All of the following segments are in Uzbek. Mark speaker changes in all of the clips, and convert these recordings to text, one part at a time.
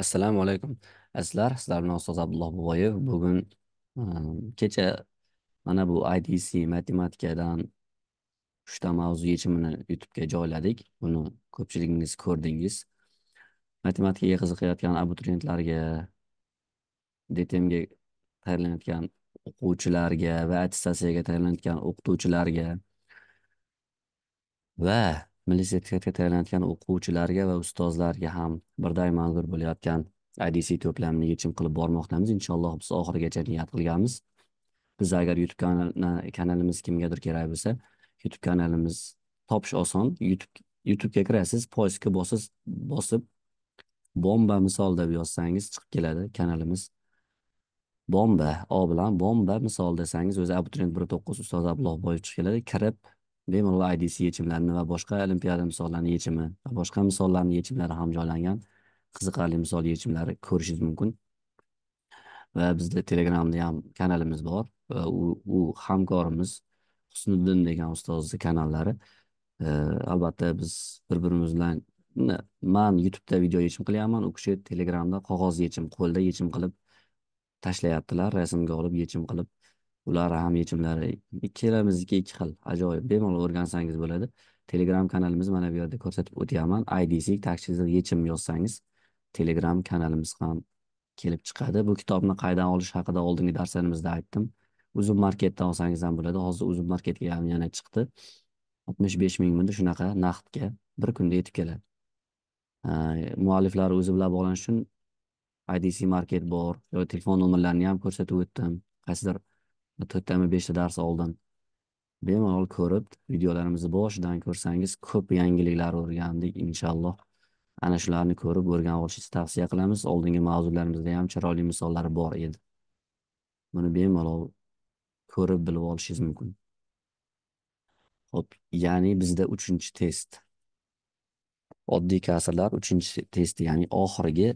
Speaker 1: assalomu alaykum azizlar sizlar bilan ustoz abdulloh boboyev bugun ehm, kecha mana bu idc matematikadan uchta mavzu yechimini youtubega joyladik buni ko'pchiligingiz ko'rdingiz matematikaga qiziqayotgan abituriyentlarga dtmga tayyorlanayotgan o'quvchilarga va attestatsiyaga tayyorlanayotgan o'qituvchilarga va milliy sertifikatga tayyorlanayotgan o'quvchilarga va ustozlarga ham birday manzur bo'layotgan idc to'plamini yechim qilib bormoqdamiz inshaalloh biz oxirigacha niyat qilganmiz biz agar youtube kanalimiz kimgadir kerak bo'lsa youtube kanalimiz topish oson youtube youtubega kirasiz poyskka bosasiz bosib bomba misol deb yozsangiz chiqib keladi kanalimiz bomba o bilan bomba misol desangiz o'zi abituriyent bir to'qqiz ustoz abdulloh boyev chiqib keladi kirib bemalol idc yechimlarini va boshqa olimpiada misollarini yechimi va boshqa misollarni yechimlari ham joylangan qiziqarli misol yechimlari ko'rishingiz mumkin va bizda telegramda ham kanalimiz bor va u, u hamkorimiz husniddin degan ustozni kanallari e, albatta biz bir birimiz bilan man youtubeda video yechim qilyapman u kishi telegramda qog'oz yechim qo'lda yechim qilib tashlayaptilar rasmga olib yechim qilib ular ham yechimlari ikkalamizniki ikki xil ajoyib bemalol o'rgansangiz bo'ladi telegram kanalimiz mana bu yerda ko'rsatib o'tyapman idc tagchizib yechim yozsangiz telegram kanalimiz ham kelib chiqadi bu kitobni qaydan olish haqida oldingi darslarimizda aytdim uzum marketdan olsangiz ham bo'ladi hozir uzum marketga ham yana chiqdi oltmish besh mingmidi shunaqa naqdga bir kunda yetib keladi mualliflari o'zi bilan bog'lanish uchun idc market bor yo telefon nomerlarini ham ko'rsatib o'tdim qaysidir to'rttami beshta dars oldin bemalol ko'rib videolarimizni boshidan ko'rsangiz ko'p yangiliklar o'rgandik inshaalloh ana shularni ko'rib o'rganib olishingizni tavsiya qilamiz oldingi mavzularimizda ham chiroyli misollar bor edi buni bemalol ko'rib bilib olishingiz mumkin ho'p ya'ni bizda uchinchi test oddiy kasrlar uchinchi test ya'ni oxirgi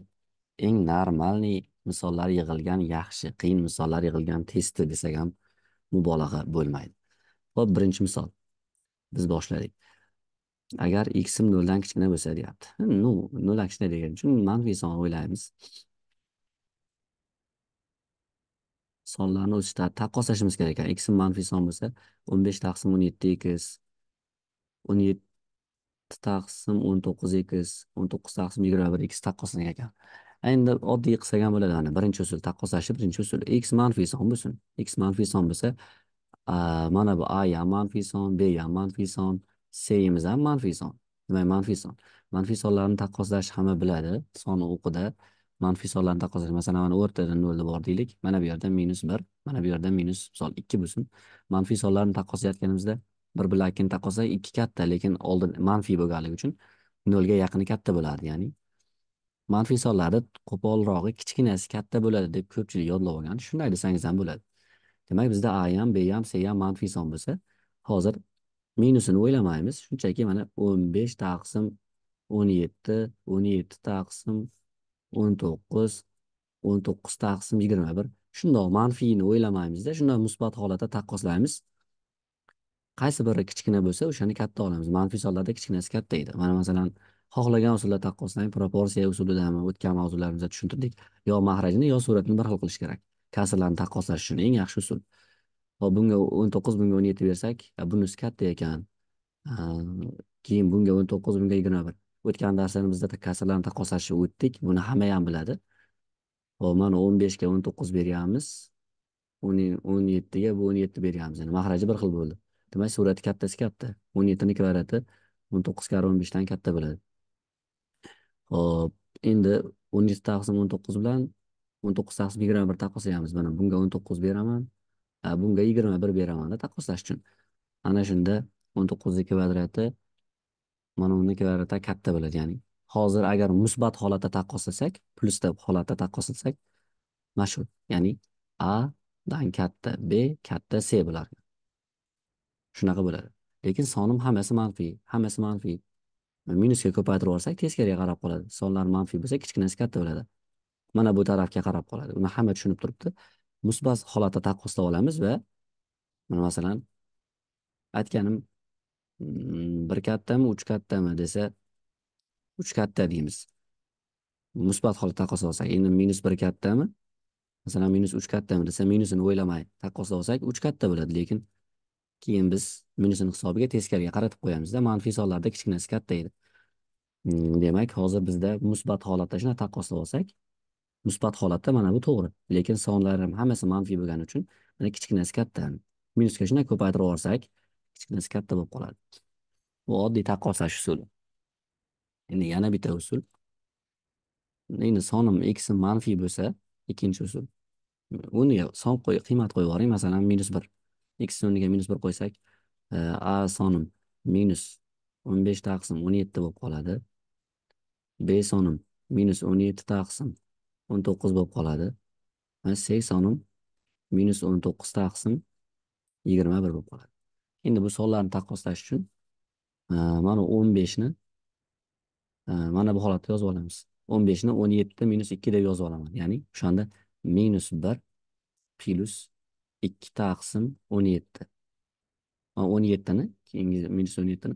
Speaker 1: eng normalniy misollar yig'ilgan yaxshi qiyin misollar yig'ilgan testi desak ham mubolag'a bo'lmaydi ho'p birinchi misol biz boshladik agar xim noldan kichkina bo'lsa deyapti ну hm, noldan kichkina degani uchun manfiy son o'ylaymiz sonlarni o'sishda taqqoslashimiz kerak ekan xim manfiy son bo'lsa o'n besh taqsim o'n yetti ekiz o'n yetti taqsim o'n to'qqiz ekiz o'n to'qqiz taqsim yigirma bir ekiz taqqoslangan ekan endi oddiy qilsak ham bo'ladi mana birinchi usul taqqoslashni birinchi usul x manfiy son bo'lsin x manfiy son bo'lsa mana bu a ham manfiy son b ham manfiy son cimiz ham manfiy son demak manfiy son manfiy sonlarni taqqoslash hamma biladi son o'qida manfiy sonlarni taqqoslash masalan mana o'rtada nolni bor deylik mana bu yerda minus bir mana bu yerda minus misol ikki bo'lsin manfiy sonlarni taqqoslayotganimizda bir bilan ikkini taqqoslasak ikki katta lekin oldin manfiy bo'lganligi uchun nolga yaqini katta bo'ladi ya'ni manfiy sonlari qo'polrog'i kichkinasi katta bo'ladi deb ko'pchilik yodlab olgan shunday desangiz ham bo'ladi demak bizda a ham b ham c ham manfiy son bo'lsa hozir minusini o'ylamaymiz shunchaki mana o'n besh taqsim o'n yetti o'n yetti taqsim o'n to'qqiz o'n to'qqiz taqsim yigirma bir shundoq manfiyni o'ylamaymizda shundoq musbat holatda taqqoslaymiz qaysi biri kichkina bo'lsa o'shani katta olamiz manfiy sonlarda kichkinasi katta edi mana masalan xohlagan usulda taqqoslang proporsiya usulidami o'tgan mavzularimizda tushuntirdik yo mahrajni yo suratni bir xil qilish kerak kasrlarni taqqoslash uchun eng yaxshi usul hop bunga o'n to'qqiz bunga o'n yetti bersak bunisi katta ekan keyin bunga o'n to'qqiz bunga yigirma bir o'tgan darslarimizda kasrlarni taqqoslashni o'tdik buni hamma ham biladi ho mana o'n beshga o'n to'qqiz berganmiz o'n yettiga bu o'n yetti berganmiz ya'ni mahraji bir xil bo'ldi demak surati kattasi katta o'n yettini kvadrati o'n karra o'n beshdan katta bo'ladi Xo'p, endi 17 taqsim 19 bilan 19 taqsim 21 taqqoslaymiz. Mana bunga 19 beraman, bunga 21 beraman taqqoslash uchun. Ana shunda 19 ning kvadrati mana uni kvadrati katta bo'ladi, ya'ni hozir agar musbat holatda taqqoslasak, plyusda holatda taqqoslasak, mana shu, ya'ni a dan katta b katta c bo'lar. Shunaqa bo'ladi. Lekin sonim hammasi manfiy, hammasi manfiy. minusga ko'paytirib yuborsak teskariga qarab qoladi sonlar manfiy bo'lsa kichkinasi katta bo'ladi mana bu tarafga qarab qoladi buni hamma tushunib turibdi musbat holatda taqqoslab olamiz va mana masalan aytganim mm, bir kattami uch kattami desa uch katta deymiz musbat holatda taqqoslab olsak endi minus bir kattami masalan minus uch kattami desa minusini o'ylamay taqqoslab olsak uch katta bo'ladi lekin keyin biz minusini hisobiga teskariga qaratib qo'yamizda manfiy sonlarda kichkinasi katta edi hmm, demak hozir bizda musbat holatda shunaqa taqqoslab olsak musbat holatda mana bu to'g'ri lekin sonlar ham hammasi manfiy bo'lgani uchun mana kichkinasi katta minusga shunday ko'paytirib yuborsak kichkinasi katta bo'lib qoladi bu oddiy taqqoslash usuli endi yana bitta usul endi sonim x manfiy bo'lsa ikkinchi usul uniga son qo'y qiymat qo'yib yuboring masalan minus bir x o'rniga minus bir qo'ysak e, a sonim minus o'n besh taqsim o'n yetti bo'lib qoladi b sonim minus o'n yetti taqsim o'n to'qqiz bo'lib qoladi va e, c sonim minus o'n to'qqiz taqsim yigirma bir bo'lib qoladi endi bu sonlarni taqqoslash uchun e, mana o'n beshni mana bu holatda yozib olamiz o'n beshni o'n yetti minus ikki deb yozib olaman ya'ni o'shanda minus bir plyus ikki taqsim o'n yetti o'n yettini keyingi minus o'n yettini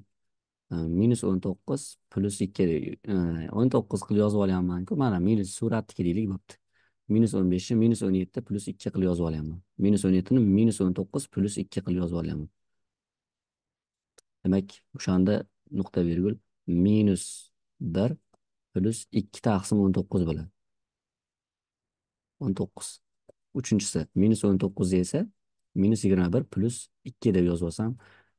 Speaker 1: minus o'n to'qqiz plyus ikki e, o'n to'qqiz qilib yozib olyapmanku mana minus suratniki deylik bo'pti minus o'n beshni minus o'n yetti plyus ikki qilib yozib olyapman minus o'n yettini minus o'n to'qqiz plyus ikki qilib yozib olyapman demak o'shanda nuqta vergul minus bir plyus ikki taqsim o'n to'qqiz bo'ladi o'n to'qqiz uchinchisi minus o'n to'qqizda esa minus yigirma bir plyus ikki deb yozib olsam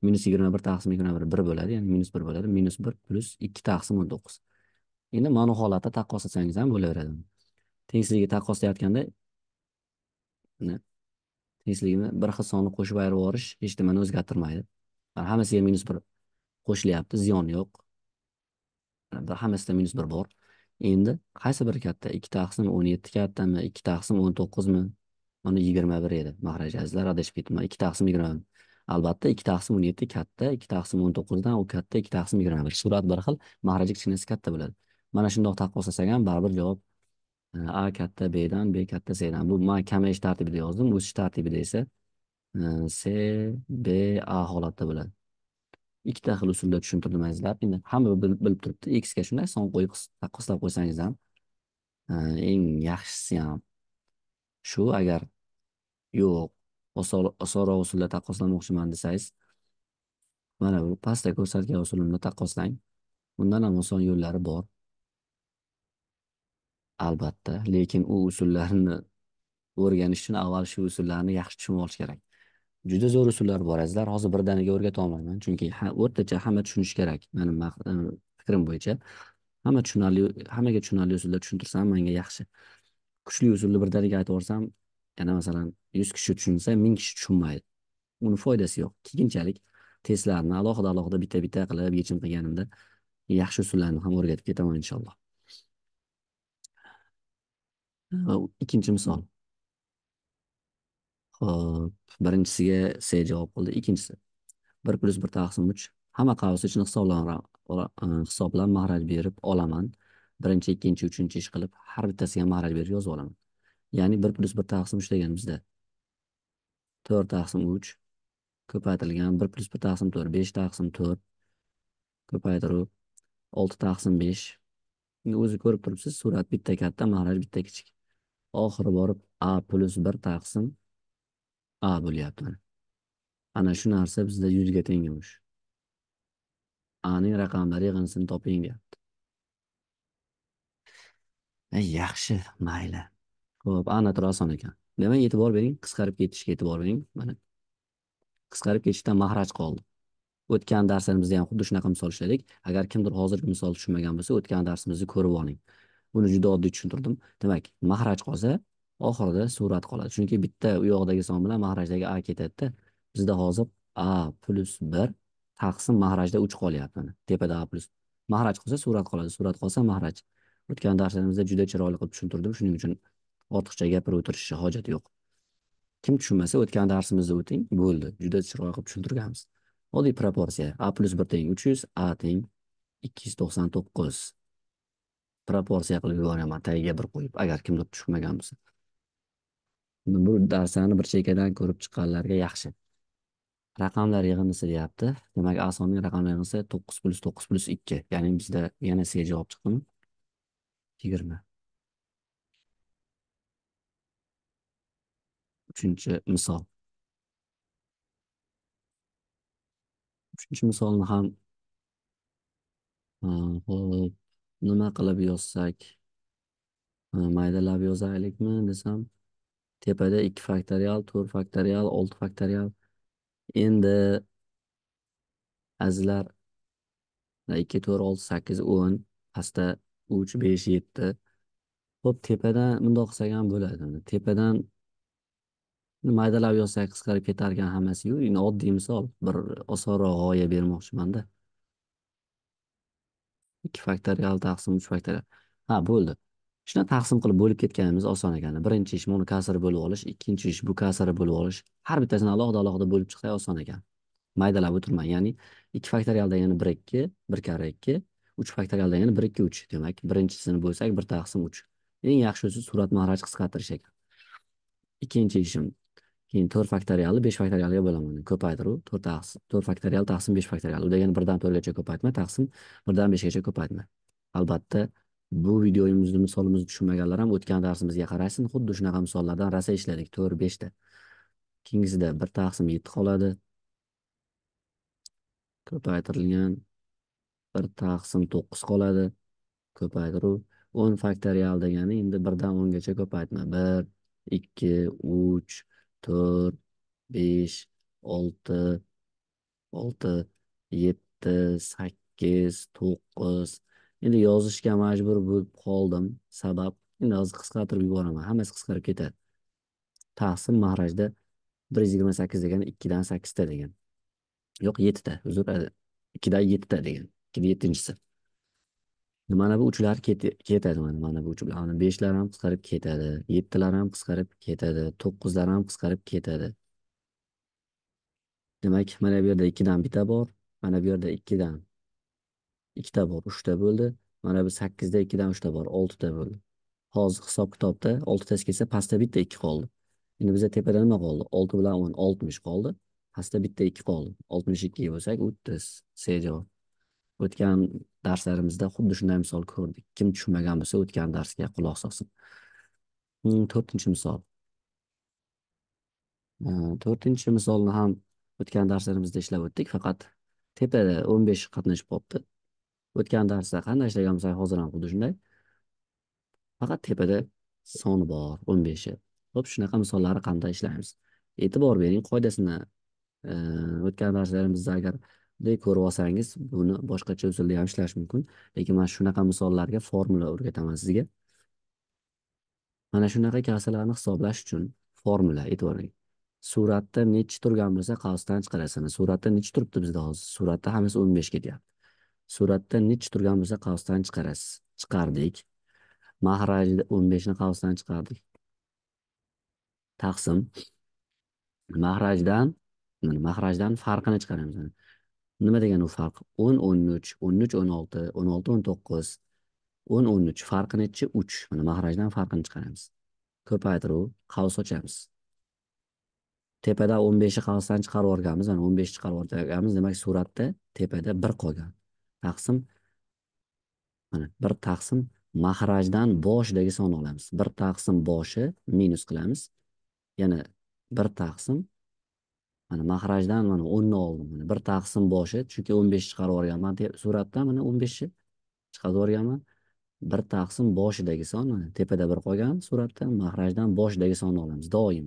Speaker 1: minus yigirma bir taqsim yigirma bir bir bo'ladi ya'ni minus bir bo'ladi minus bir 19. ikki taqsim o'n to'qqiz endi mana bu holatda taqqoslasangiz ham bo'laveradi tengsizligi taqqoslayotganda tengizligini bir xil sonni qo'shib ayirib yuborish hech nimani o'zgartirmaydi hammasiga minus bir qo'shilyapti ziyon yo'q hammasida minus bir bor endi qaysi biri katta ikki taqsim o'n yetti kattami ikki taqsim o'n to'qqizmi mana yigirma bir edi mahraj adashib ketma ikki taqsim yigirma bir albatta ikki taqsim o'n yetti katta ikki taqsim o'n to'qqizdan u katta ikki taqsim yigirma bir surat bir xil mahraji kichkinasi katta bo'ladi mana shundoq taqqoslasak ham baribir javob e, a katta bdan b katta cdan bu man kamayish tartibida yozdim o'sish tartibida esa e, c b a holatda bo'ladi ikkita xil usulda tushuntirdim azizlar endi hamma bilib turibdi x ga shunday son qo'yib taqqoslab qo'ysangiz ham e, eng yaxshisi ham shu agar yo'q osonroq usulda taqqoslamoqchiman desangiz mana bu pastda ko'rsatgan usulimni taqqoslang undan ham oson yo'llari bor albatta lekin u usullarni o'rganish uchun avval shu usullarni yaxshi tushunib olish kerak juda zo'r usullar bor azizlar hozir birdaniga o'rgata olmayman chunki o'rtacha hamma tushunishi kerak mani e, fikrim bo'yicha hamma tushunarli hammaga tushunarli usulda tushuntirsam menga yaxshi kuchli usulni bir aytib yuborsam yana masalan yuz kishi tushunsa ming kishi tushunmaydi uni foydasi yo'q keyinchalik testlarni alohida alohida bitta bitta qilib yechim qilganimda yaxshi usullarni ham o'rgatib ketaman inshaalloh ikkinchi misol hop birinchisiga c javob qildi ikkinchisi bir plyus bir taqsim uch hamma qavs uchun e, hisoblan hisoblab mahraj berib olaman birinchi ikkinchi uchinchi ish qilib har bittasiga marraj berib yozib olaman ya'ni bir plyus bir taqsim uch deganimizda to'rt taqsim uch ko'paytirilgan bir plyus bir taqsim to'rt besh taqsim to'rt ko'paytiruv olti taqsim besh o'zi ko'rib turibsiz surat bitta katta maraj bitta kichik oxiri borib a plyus bir taqsim a bo'lyapti ana shu narsa bizda yuzga teng yumush aning raqamlari yig'indisini toping deyapti yaxshi mayli ho'p armatura oson ekan demak e'tibor bering qisqarib ketishga e'tibor bering mana qisqarib ketishdan mahraj qoldi o'tgan darslarimizda ham xuddi shunaqa misol ishladik agar kimdir hozirgi misol tushunmagan bo'lsa o'tgan darsimizni ko'rib oling buni juda oddiy tushuntirdim demak mahraj qolsa oxirida surat qoladi chunki bitta u yoqdagi son bilan mahrajdagi a ketadida bizda hozir a plyus bir taqsim mahrajda uch qolyapti mana tepada a plyus mahraj qolsa surat qoladi surat qolsa mahraj o'tgan darslarimizda juda chiroyli qilib tushuntirdim shuning uchun ortiqcha gapirib o'tirishni hojati yo'q kim tushunmasa o'tgan darsimizni o'ting bo'ldi juda chiroyli qilib tushuntirganmiz oddiy proporsiya a plyus bir teng uch yuz a teng ikki yuz to'qson to'qqiz proporsiya qilib yuboraman tagiga bir qo'yib agar kimdir tushunmagan bo'lsa bu darslarni bir chekkadan ko'rib chiqqanlarga yaxshi raqamlar yig'indisi deyapti demak asonning raqamlar yig'indisi to'qqiz plyus to'qqiz plyus ikki ya'ni bizda yana c javob chiqdimi yigirma uchinchi misol uchinchi misolni ham hop nima qilib yozsak maydalab yozaylikmi desam tepada ikki faktorial to'rt faktorial olti faktorial endi azizlar ikki to'rt olti sakkiz o'n pastda uch besh yetti ho'p tepadan bundoq qilsak ham bo'ladi tepadan maydalab yozsak qisqarib ketarkan hammasiyu endi oddiy misol bir osonroq g'oya bermoqchimanda ikki faktorial taqsim uch faktorial ha bo'ldi shuni taqsim qilib bo'lib ketganimiz oson ekan birinchi ish buni kasr bo'lib olish ikkinchi ish bu kasri bo'lib olish har bittasini alohida alohida bo'lib chiqsa oson ekan maydalab o'tirmang ya'ni ikki faktorialda yana bir ikki bir karra ikki uch faktorial ya'ni bir ikki uch demak birinchisini bo'lsak bir taqsim uch eng yaxshi usul surat mahraj qisqartirish ekan ikkinchi ishim keyin to'rt faktorialni besh faktorialga bo'laman ko'paytiruv to'rt taqsim to'rt faktorial taqsim besh faktorial u degani birdan to'rtgacha ko'paytma taqsim birdan beshgacha ko'paytma albatta bu videomizni misolimizni tushunmaganlar ham o'tgan darsimizga qaraysin xuddi shunaqa misollardan rosa ishladik to'rt beshta keyingisida bir taqsim yetti qoladi ko'paytirilgan bir taqsim to'qqiz qoladi ko'paytiruv o'n faktorial degani endi birdan o'ngacha ko'paytma bir ikki uch to'rt besh olti olti yetti sakkiz to'qqiz endi yozishga majbur bo'lib qoldim sabab endi hozir qisqartirib yuboraman hammasi qisqarib ketadi taqsim mahrajda bir yuz yigirma sakkiz degani ikkidan sakkizta degan yo'q yettita uzr e, ikkidan yettita degan yettinchisi mana bu uchlar ketadi mana mana bu uch mana beshlar ham qisqarib ketadi yettilar ham qisqarib ketadi to'qqizlar ham qisqarib ketadi demak mana bu yerda ikkidan bitta bor mana bu yerda ikkidan ikkita bor uchta bo'ldi mana bu sakkizda ikkidan uchta bor oltita bo'ldi hozir hisob kitobda oltitasi kelsa pastda bitta ikki qoldi endi bizda tepada nima qoldi olti bilan o'n oltmish qoldi pastda bitta ikki qoldi oltmish ikki bo'lsak o'ttiz c javob o'tgan darslarimizda xuddi shunday misol ko'rdik kim tushunmagan bo'lsa o'tgan darsga quloq solsin hmm, to'rtinchi misol to'rtinchi misolni ham o'tgan darslarimizda ishlab o'tdik faqat tepada o'n besh qatnashib qolibdi o'tgan darsda qanday ishlagan bo'lsak hozir ham xuddi shunday faqat tepada soni bor o'n beshi ho'p shunaqa misollari qanday ishlaymiz e'tibor bering qoidasini o'tgan darslarimizda agar de ko'rib olsangiz buni boshqacha usulda ham ishlash mumkin lekin mana shunaqa misollarga formula o'rgataman sizga mana shunaqa kassalarni hisoblash uchun formula e'tiboring suratda nechi turgan bo'lsa qavsdan chiqarasiz suratda nechi turibdi bizda hozir suratda hammasi o'n besh ketyapti suratda nechi turgan bo'lsa qavsdan chiqarasiz chiqardik mahrajda o'n beshni qavsdan chiqardik taqsim mahrajdan mahrajdan farqini chiqaramiz nima degani u farq o'n o'n uch o'n uch o'n olti o'n olti o'n to'qqiz o'n o'n uch farqi nechi uch mana mahrajdan farqini chiqaramiz ko'paytiruv qavs ochamiz tepada o'n beshni qavsdan chiqarib yuborganmiz mana o'n beshni chiqarib yuborganmiz demak suratda tepada bir qolgan taqsim mana bir taqsim mahrajdan boshidagi sonni olamiz bir taqsim boshi minus qilamiz yana bir taqsim mana mahrajdan mana o'nni oldim mana bir taqsim boshi chunki o'n besh chiqarib yuborganman suratdan mana o'n beshni chiqarib yuborganman bir taqsim boshidagi son mana tepada bir qolgan suratda mahrajdan boshidagi sonni olamiz doim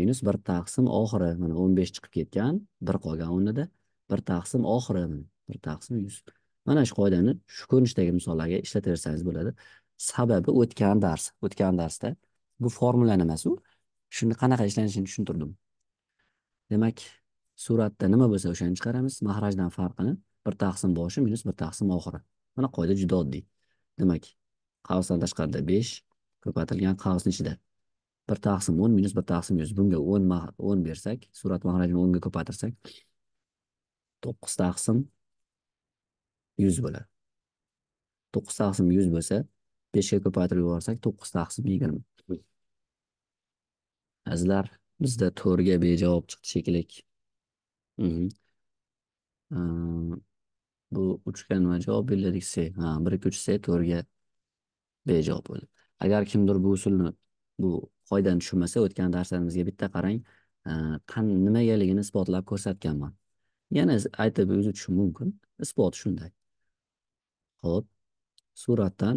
Speaker 1: minus bir taqsim oxiri mana o'n besh chiqib ketgan bir qolgan o'rnida bir taqsim oxiri bir taqsim yuz mana shu qoidani shu ko'rinishdagi misollarga ishlataversangiz bo'ladi sababi o'tgan dars o'tgan darsda bu formula u shuni qanaqa ishlanishini tushuntirdim demak suratda nima bo'lsa o'shani chiqaramiz mahrajdan farqini bir taqsim boshi minus bir taqsim oxiri mana qoida juda oddiy demak qavsdan tashqarida besh ko'patilgan qavsni ichida bir taqsim o'n minus bir taqsim yuz bunga o'n o'n bersak surat mahrajini o'nga ko'paytirsak to'qqiz taqsim yuz bo'ladi to'qqiz taqsim yuz bo'lsa beshga ko'paytirib yuborsak to'qqiz taqsim yigirma azizlar bizda to'rga bejavob chiqdi shekilli mhm. bu uchga nima javob beriladik se ha bir ikki uch se to'rga bejavob bo'ldi agar kimdir bu usulni bu qoidani tushunmasa o'tgan darslarimizga bitta qarang nimagaligini nima ekanligini isbotlab ko'rsatganman yana aytib o'zi tushun mumkin isbot shunday ho'p suratdan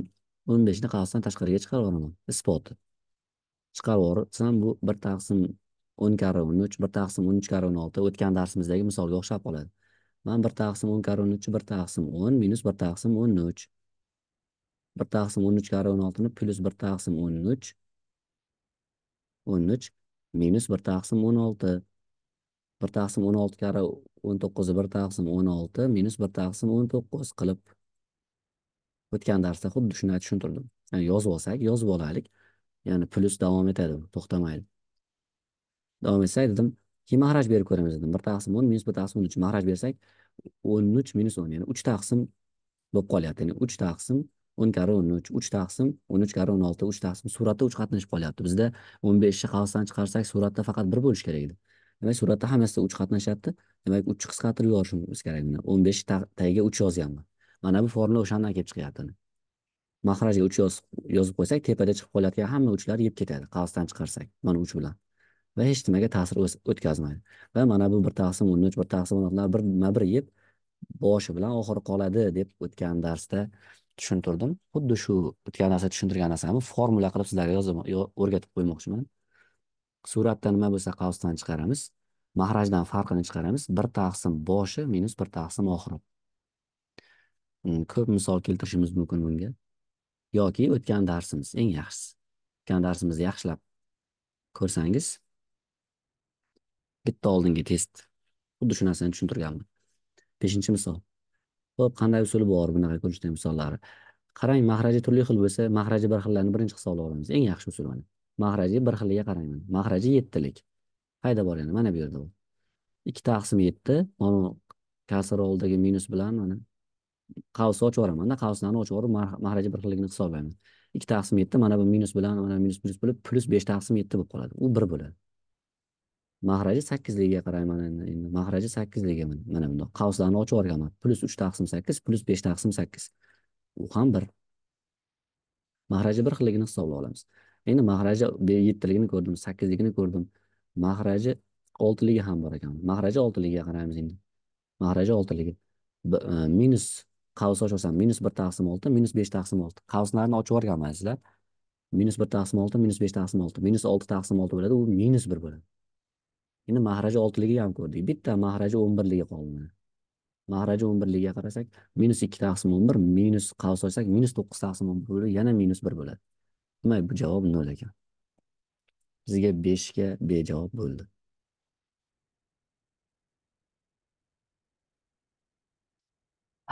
Speaker 1: o'n beshni qavsdan tashqariga chiqarib yuboraman isboti chiqarib yuborsam bu bir taqsim o'n karra o'n uch bir taqsim o'n uch karra o'n olti o'tgan darsimizdagi misolga o'xshab qoladi mana bir taqsim o'n karra o'n uch bir taqsim o'n minus bir taqsim o'n uch bir taqsim o'n uch karra o'n oltini plyus bir taqsim o'n uch o'n uch minus bir taqsim o'n olti bir taqsim o'n olti karra o'n to'qqiz bir taqsim o'n olti minus bir taqsim o'n to'qqiz qilib o'tgan darsda xuddi shuni tushuntirdim yozib olsak yozib olaylik ya'ni plyus davom etadi to'xtamaydi davom etsak dedim keyin mahraj berib ko'ramiz dedim bir taqsim o'n minus bir taqsim o'n uch mahraj bersak o'n uch minus o'n ya'ni uch taqsim bo'lib qolyapti ya'ni uch taqsim o'n karra o'n uch uch taqsim o'n uch karra o'n olti uch taqsim suratda uch qatnashib qolyapti bizda o'n beshni qavsdan chiqarsak suratda faqat bir bo'lishi kerak edi demak suratda hammasida uch qatnashyapti demak uchni qisqartirib yuborishimiz kerak buni o'n besh tagiga uch yozganman mana bu formula o'shandan kelib chiqyapti mahrajga uch yozib qo'ysak tepada chiqib qolayotgan hamma uchlar yeb ketadi qavsdan chiqarsak mana uch bilan va hech nimaga ta'sir o'tkazmaydi va mana bu bir taqsim o'n uch bir taqsim o'n oltilar birma bir yeb boshi bilan oxiri qoladi deb o'tgan darsda tushuntirdim xuddi shu o'tgan darsda tushuntirgan narsamni formula qilib sizlarga yozib o'rgatib qo'ymoqchiman suratda nima bo'lsa qavsdan chiqaramiz mahrajdan farqini chiqaramiz bir taqsim boshi minus bir taqsim oxiri hmm, ko'p misol keltirishimiz mumkin bunga yoki o'tgan darsimiz eng yaxshisi o'tgan darsimizni yaxshilab ko'rsangiz bitta oldingi test xuddi shu narsani tushuntirganman beshinchi misol ho'p qanday usuli bor bunaqa ko'rishda misollari qarang mahraji turli xil bo'lsa mahraji bir xillarni birinchi hisobga olamiz eng yaxshi usul mana mahraji bir xilliga qarang mana mahraji yettilik qayda bor endi mana bu yerda bor ikki taqsim yetti mana oldidagi minus bilan mana qavsni ochib yuboramanda qavslarni ochib yuborib mahraji bir xilligini hisoblayman ikki taqsim yetti mana bu minus bilan mana minus minus bo'lib plyus besh taqsim yetti bo'lib qoladi u bir bo'ladi mahraji sakkizligiga qarayman endi endi mahraji sakkizligi mana bundoq qavslarni ochib yuborganman plyus uch taqsim sakkiz plyus besh taqsim sakkiz u ham bir mahraji bir xilligini hisoblab olamiz endi mahraji yettiligini ko'rdim sakkizligini ko'rdim mahraji oltiligi ham bor ekan mahraji oltiligiga qaraymiz endi mahraji oltiligi e, minus qavs ochib olsam minus bir taqsim olti minus besh taqsim olti qavslarni ochib yuborganman sizlar minus bir taqsim olti minus besh taqsim olti minus olti taqsim olti bo'ladi u minus bir bo'ladi endi mahraji oltiligi ham ko'rdik bitta mahraji o'n birligi qoldi mahraji o'n birligiga qarasak minus ikki taqsim o'n bir minus qavs olsak minus to'qqiz taqsim o'n bir yana minus bir bo'ladi demak bu javob nol ekan bizga beshga bejavob bo'ldi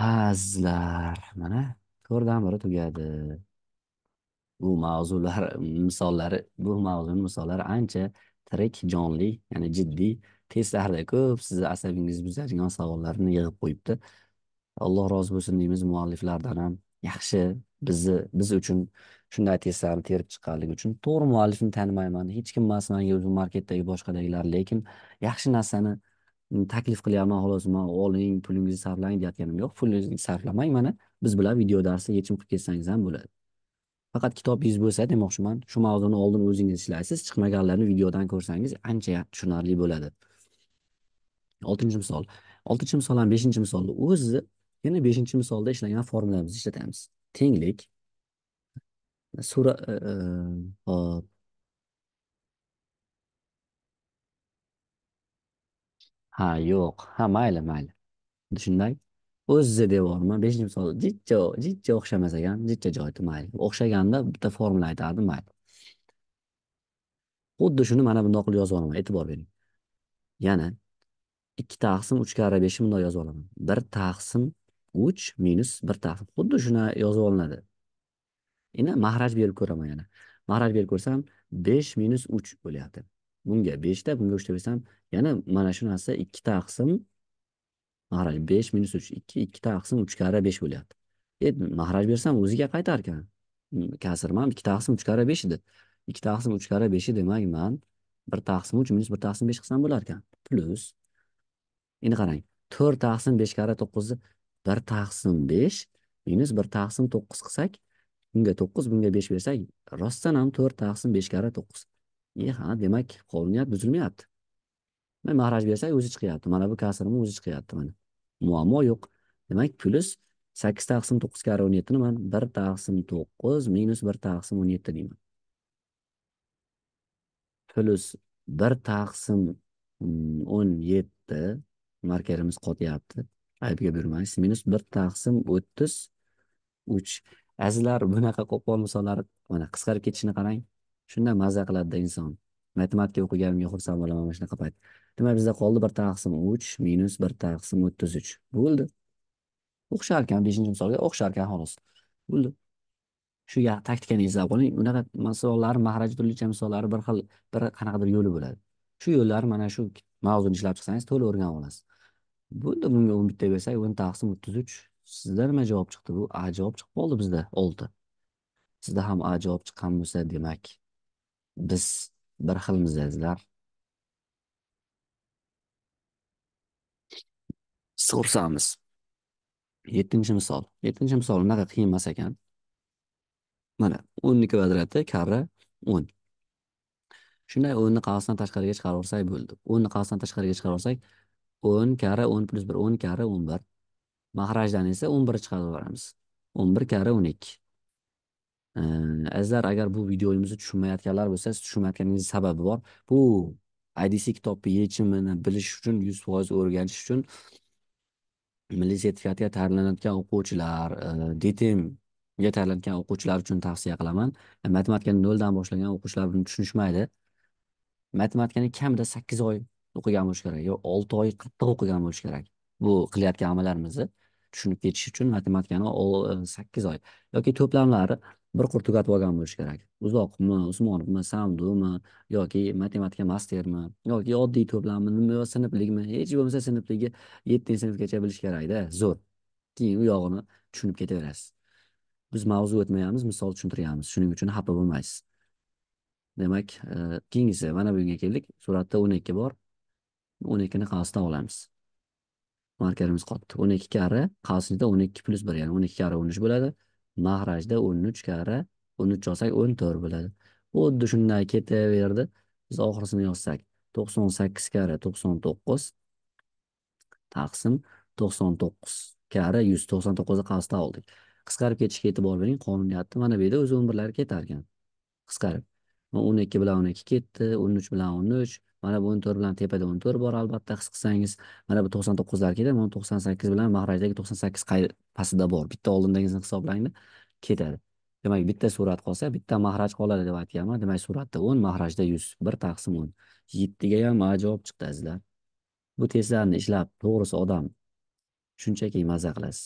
Speaker 1: azizlar mana to'rtdan biri tugadi bu mavzular misollari bu mavzuni misollari ancha tirik jonli ya'ni jiddiy testlarda ko'p sizni asabingizni buzadigan savollarni yig'ib qo'yibdi alloh rozi bo'lsin deymiz mualliflardan ham yaxshi bizni biz uchun shunday testlarni terib chiqqanligi uchun to'g'ri muallifni tanimayman hech kim emas manga o'zi marketdagi boshqadagilar lekin yaxshi narsani taklif qilyapman xolos man oling pulingizni sarflang deyotganim yo'q pulingizni sarflamang mana biz bilan video darsda yechim qilib ketsangiz ham bo'ladi faqat kitob yuz bo'lsa demoqchiman shu mavzuni oldin o'zingiz ishlaysiz chiqmaganlarni videodan ko'rsangiz ancha tushunarli bo'ladi oltinchi misol oltinchi misol ham beshinchi misolni o'zi yana beshinchi misolda ishlangan formulamizni ishlatamiz tenglik sura e, e, hop ha yo'q ha mayli mayli shunday o'zi devorma beshinchi misol jichcha jichcha o'xshamas ekan jichcha joyida mayli o'xshaganda bitta formula aytardi mayli xuddi shuni mana bundoq qilib yozib olaman e'tibor bering yana ikki taqsim uch karra beshni bundoq yozib olaman bir taqsim uch minus bir taqsim xuddi shuni yozib olinadi endi mahraj berib ko'raman yana mahraj berib ko'rsam besh minus uch bo'lyapti bunga beshta bunga uchta bersam yana mana shu narsa ikki taqsim mahraj 5 minus 3 2 2 taqsim 3 karra 5 bo'lyapti. Endi mahraj bersam o'ziga qaytar ekan. Mm, kasirman 2 taqsim 3 karra 5 edi. 2 taqsim 3 karra 5 demak man 1 taqsim 3 minus 1 taqsim 5 qilsam bo'lar ekan. Plus endi qarang 4 taqsim 5 karra 9 1 taqsim 5 minus 1 taqsim 9 qilsak bunga 9 bunga 5 bersak rostdan ham 4 taqsim 5 karra 9. E ha demak qonuniyat buzilmayapti. Men mahraj bersak o'zi chiqyapti. Mana bu kasrni o'zi chiqyapti mana. muammo yo'q demak plyus sakkiz taqsim to'qqizga qarab o'n yettini man bir taqsim to'qqiz minus bir taqsim o'n yetti deyman plyus bir taqsim mm, o'n yetti markerimiz qotyapti aybga buyurmaysiz minus bir taqsim o'ttiz uch azizlar bunaqa qo'pol misollar mana qisqarib ketishini qarang shunday maza qiladida inson matematika o'qiganimga xursand bo'laman mana shunaqa payt demak bizda qoldi bir taqsim uch minus bir taqsim o'ttiz uch bo'ldi o'xsharkan beshinchi misolga ekan xolos bo'ldi shu taktikani izlab qoling unaqa misollar mahraj turlicha misollari bir xil bir qanaqadir yo'li bo'ladi shu yo'llar mana shu mavzuni ishlab chiqsangiz to'liq o'rganib olasiz bo'ldi bunga o'n bitta bersak o'n taqsim o'ttiz uch sizda nima javob chiqdi bu a javob chiqib qoldi bizda olti sizda ham a javob chiqqan bo'lsa demak biz bir xilmiz azizlar sug'ursamiz yettinchi misol yettinchi misol unaqa qiyin emas ekan mana o'nni kvadrati karra o'n shunday o'nni qavsdan tashqariga chiqarib chiqaraversak bo'ldi o'nni qavsdan tashqariga chiqaraversak o'n karra o'n plyus bir o'n karra o'n bir mahrajdan esa o'n bir chiqarib yuboramiz o'n bir karra o'n ikki azizlar agar bu videomizni tushunmayotganlar bo'lsa siz tushunmayotganingizni sababi bor bu idc kitobni yechimini bilish uchun yuz foiz o'rganish uchun milliy sertifikatga tayyorlanayotgan o'quvchilar e, DTMga tayyorlanayotgan o'quvchilar uchun tavsiya qilaman e, matematikani noldan boshlagan o'quvchilar buni tushunishmaydi matematikani kamida sakkiz oy o'qigan bo'lishi kerak yo olti oy qattiq o'qigan bo'lishi kerak bu qilayotgan amallarimizni tushunib ketish uchun matematikani e, sakkiz oy yoki to'plamlari bir qur tugatib olgan bo'lishi kerak uzoqmi usmonovmi samdumi yoki matematika mastermi yoki oddiy to'plammi nima sinflikmi hech bo'lmasa sinfligi yettinchi sinfgacha bilish kerakda zo'r keyin u yog'ini tushunib ketaverasiz biz mavzu o'tmayapmiz misol tushuntiryapmiz shuning uchun xafa bo'lmaysiz demak e, keyingisi mana bunga keldik suratda o'n ikki bor o'n ikkini qasdan olamiz markerimiz qotdi o'n ikki karra qaysinida o'n ikki plyus bir ya'ni o'n ikki karra o'n uch bo'ladi mahrajda o'n uch karra o'n uch yozsak o'n to'rt bo'ladi xuddi shunday ketaverdi biz oxirisini yozsak to'qson sakkiz 99 to'qson to'qqiz taqsim to'qson to'qqiz karra yuz to'qson to'qqizni oldik qisqarib ketishga e'tibor bering qonuniyatni mana bu yerda o'zi o'n lar ketar ekan qisqarib o'n ikki bilan o'n ikki ketdi o'n uch bilan o'n uch mana bu o'n to'rt bilan tepada o'n to'rt bor albatta his qilsangiz mana bu to'qson to'qqizlar ketadi mana to'qson sakkiz bilan mahrajdagi to'qson sakkiz pastida bor bitta oldindagisini hisoblangda ketadi demak bitta surat qolsa bitta mahraj qoladi deb aytganman demak suratda o'n mahrajda yuz bir taqsim o'n yettiga ham javob chiqdi azizlar bu testlarni ishlab to'g'risi odam shunchaki mazza qilasiz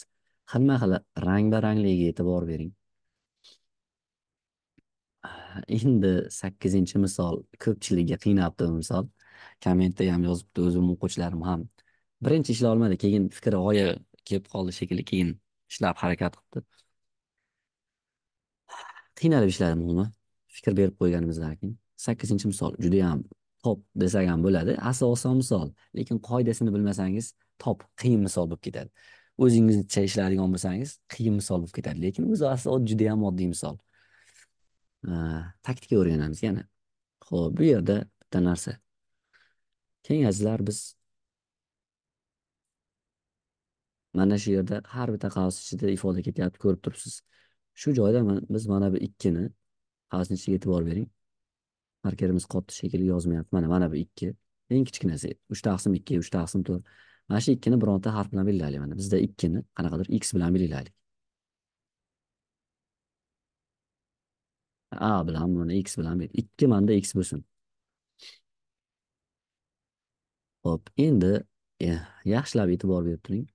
Speaker 1: xilma xil rang baranglikka e'tibor bering endi sakkizinchi misol ko'pchilikka qiynabdi bu misol kommentda ham yozibdi o'zim o'quvchilarim ham birinchi ishlay olmadi keyin fikri g'oya kelib qoldi shekilli keyin ishlab harakat qilibdi qiynalib ishladim umuman fikr berib qo'yganimizdan keyin sakkizinchi misol judayam top desak ham bo'ladi asli oson misol lekin qoidasini bilmasangiz top qiyin misol bo'lib ketadi o'zingizcha ishlaydigan bo'lsangiz qiyin misol bo'lib ketadi lekin o'zi juda judayam oddiy misol taktika o'rganamiz yana ho'p bu yerda bitta narsa keng azizlar biz mana shu yerda har bitta qavs ichida ifoda ketyapti ko'rib turibsiz shu joyda biz mana bu ikkini qavsni ichiga e'tibor bering markerimiz qotdi shekilli yozmayapti mana mana bu ikki eng kichkinasi uch taqsim ikki uch taqsim to'rt mana shu ikkini bironta harf bilan belgilaylik mana bizda ikkini qanaqadir x bilan belgilaylik a bilan buni x bilan bir. ikki manda x bo'lsin ho'p endi eh, yaxshilab e'tibor berib turing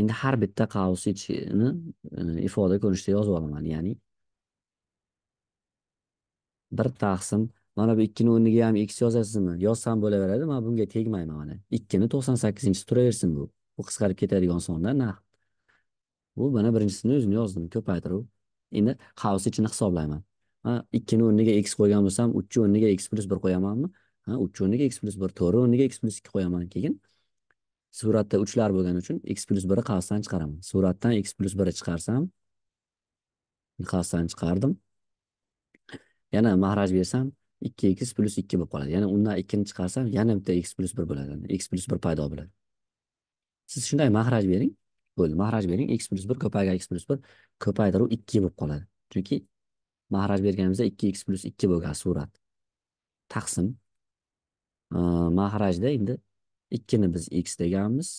Speaker 1: endi har bitta ichini eh, ifoda ko'rinishida yozib olaman ya'ni bir taqsim mana bu ikkini o'rniga ham x yozasizmi yozsam bo'laveradi man bunga tegmayman mana ikkini to'qson sakkizinchisi turaversin bu bu qisqarib ketadigan sonda naq bu mana birinchisini o'zim yozdim ko'paytiruv endi qavs ichini hisoblayman ha ikkini o'rniga x qo'ygan bo'lsam uchni o'rniga x plyus bir qo'yamanmi ha uch o'rniga x plyus bir to'rtni o'rniga x plyus ikki qo'yaman keyin suratda uchlar bo'lgani uchun x plyus birni havsdan chiqaraman suratdan x plyus birni chiqarsam havsdan chiqardim yana mahraj bersam ikki x plyus ikki bo'lib qoladi yana undan ikkini chiqarsam yana bitta x plyus bir bo'ladi x plyus bir paydo bo'ladi siz shunday mahraj bering bo'ldi mahraj bering x plyus bir ko'paygan x plyus bir ko'paydiru ikki bo'lib qoladi chunki mahraj berganimizda ikki x plyus ikki bo'lgan surat taqsim mahrajda endi ikkini biz x deganmiz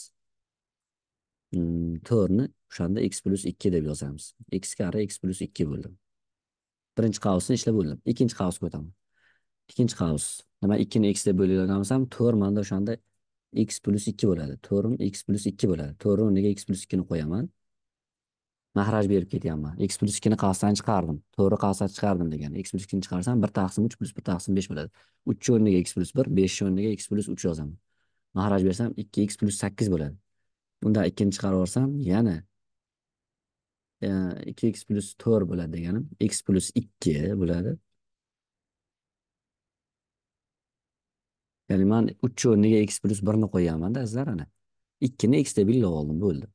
Speaker 1: hmm, to'rtni o'shanda x plyus ikki deb yozamiz x karra x plyus ikki bo'ldi birinchi qavsni ishlab bo'ldim ikkinchi qavsga o'taman ikkinchi qavs nima ikkini x deb bo'lganmiz ham to'rt mana o'shanda x plus 2 bo'ladi. To'g'rimi? x plus 2 bo'ladi. To'g'ri, Nega x plus 2 ni qo'yaman? Mahraj berib ketyapman. x plus 2 ni qasdan chiqardim. To'g'ri qasdan chiqardim degan. x plus 2 ni chiqarsam 1 taqsim 3 plus 1 taqsim 5 bo'ladi. 3 o'rniga x plus 1, 5 o'rniga x plus 3 yozaman. Mahraj bersam 2x plus 8 bo'ladi. Bunda 2 ni chiqarib yuborsam yana 2x plus 4 bo'ladi deganim. x plus 2 bo'ladi. Ya'ni man uch o'rniga x plyus birni qo'yganmanda azizlar ana ikkini x deb ilib oldim bo'ldi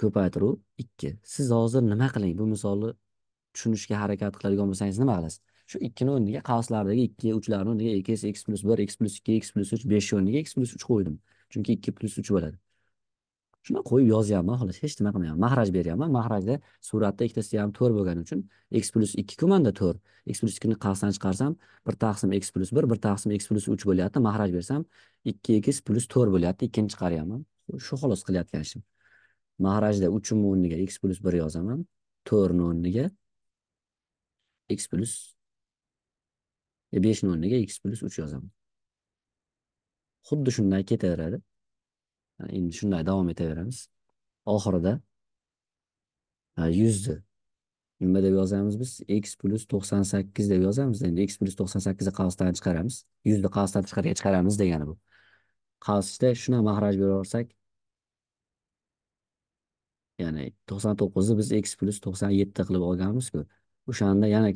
Speaker 1: ko'paytiruv ikki siz hozir nima qiling bu misolni tushunishga harakat qiladigan bo'lsangiz nima qilasiz shu ikkini o'rniga qavslardagi ikki uchlarni o'rniga x plyus bir x plyus ikki x plyus uch besh o'rniga x plyus uch qo'ydim chunki ikki plyus uch bo'ladi shuni qo'yib yozyapman xolos hech nima qilmayapman mahraj beryapman mahrajda suratda ikkitasi ham to'rt bo'lgani uchun x plyus ikki kumanda to'rt x plyus ikkini qasdan chiqarsam bir taqsim x plyus bir bir taqsim x plyus uch bo'lyapti mahraj bersam ikki x plyus to'rt bo'lyapti ikkini chiqaryapman shu xolos qilayotgan ishim mahrajda uchimni o'rniga x plyus bir yozaman to'rtni o'rniga x plyus e, beshni o'rniga x plyus uch yozaman xuddi shunday ketaveradi endi shunday davom etaveramiz oxirida yuzni nima deb yozamiz biz x plus to'qson sakkiz deb yozamiz endi x plus to'qson sakkizni qavsdan chiqaramiz yuzni qavsdan tashqariga chiqaramiz degani bu qavs ichida shuna mahraj olsak. ya'ni to'qson to'qqizni biz x plyus to'qson yetti qilib olganmizku o'shanda yana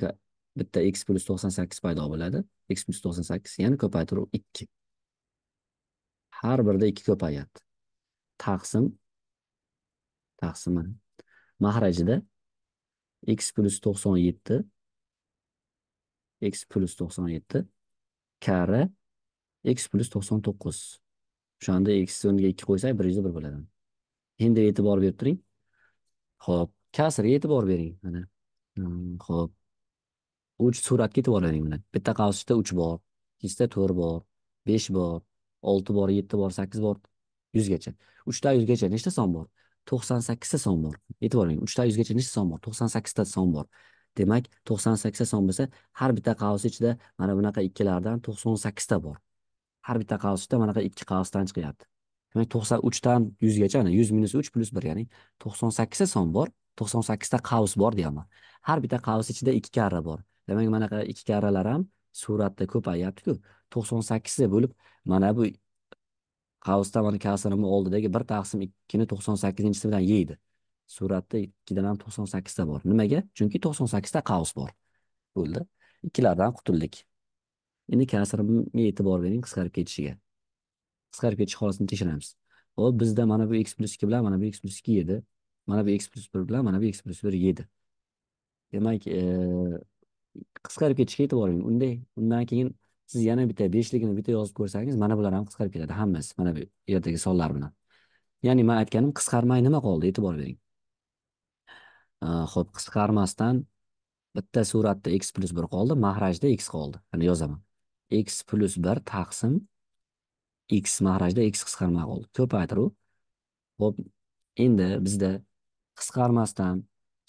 Speaker 1: bitta x plus to'qson sakkiz paydo bo'ladi x plyus to'qson sakkiz yana ko'paytirib ikki har birida ikki ko'payyapti taqsim taqsimi mahrajida x plus 97 x plus 97 kari x plus 99 o'shanda x o'rniga 2 qo'ysak bir yuzda bir bo'ladi endi e'tibor berib turing ho'p kasrga e'tibor bering mana ho'p hmm, uch suratga e'tibor bering mana bitta qavsda uch bor ikkinchisida to'rt bor besh bor olti bor yetti bor sakkiz bor yuzgacha uchta yuzgacha nechta son bor to'qson sakkizta son bor e'tibor bering uchta yuzgacha nechta son bor to'qson sakkizta son bor demak to'qson sakkizta son bo'lsa har bitta qavs ichida mana bunaqa ikkilardan to'qson sakkizta bor har bitta qavs ichida mana bunaqa ikki qavsdan chiqyapti demak to'qson uchdan yuzgacha ana yuz minus uch plyus bir ya'ni to'qson sakkizta son bor to'qson sakkizta qavs bor deyapman har bitta qavs ichida ikki karra bor demak mana bunaqa ikki karralar ham suratda ko'payyaptiku to'qson sakkizta bo'lib mana bu Qavsda mana kasrini oldidagi bir taqsim ikkini to'qson sakkizinchisi bilan yeydi suratda ikkidan ham to'qson sakkizta bor nimaga chunki to'qson sakkizta qavs bor bo'ldi ikkilardan qutuldik endi kasrimga e'tibor bering qisqarib ketishiga qisqarib ketish holatini tekshiramiz hop bizda mana bu x plyus ikki bilan mana bu x plyus ikki yedi mana bu x plyus bir bilan mana bu x plyus bir yedi demak qisqarib ketishga e'tibor bering unday undan keyin siz yana bitta beshligini bitta yozib ko'rsangiz mana bular ham qisqarib ketadi hammasi mana bu yerdagi sonlar bilan ya'ni man aytganim qisqarmay nima qoldi e'tibor bering ho'p qisqarmasdan bitta suratda x plyus bir qoldi mahrajda x qoldi ana yozaman x plyus bir taqsim x mahrajda x qisqarmay qoldi ko'paytiruv ho'p endi bizda qisqarmasdan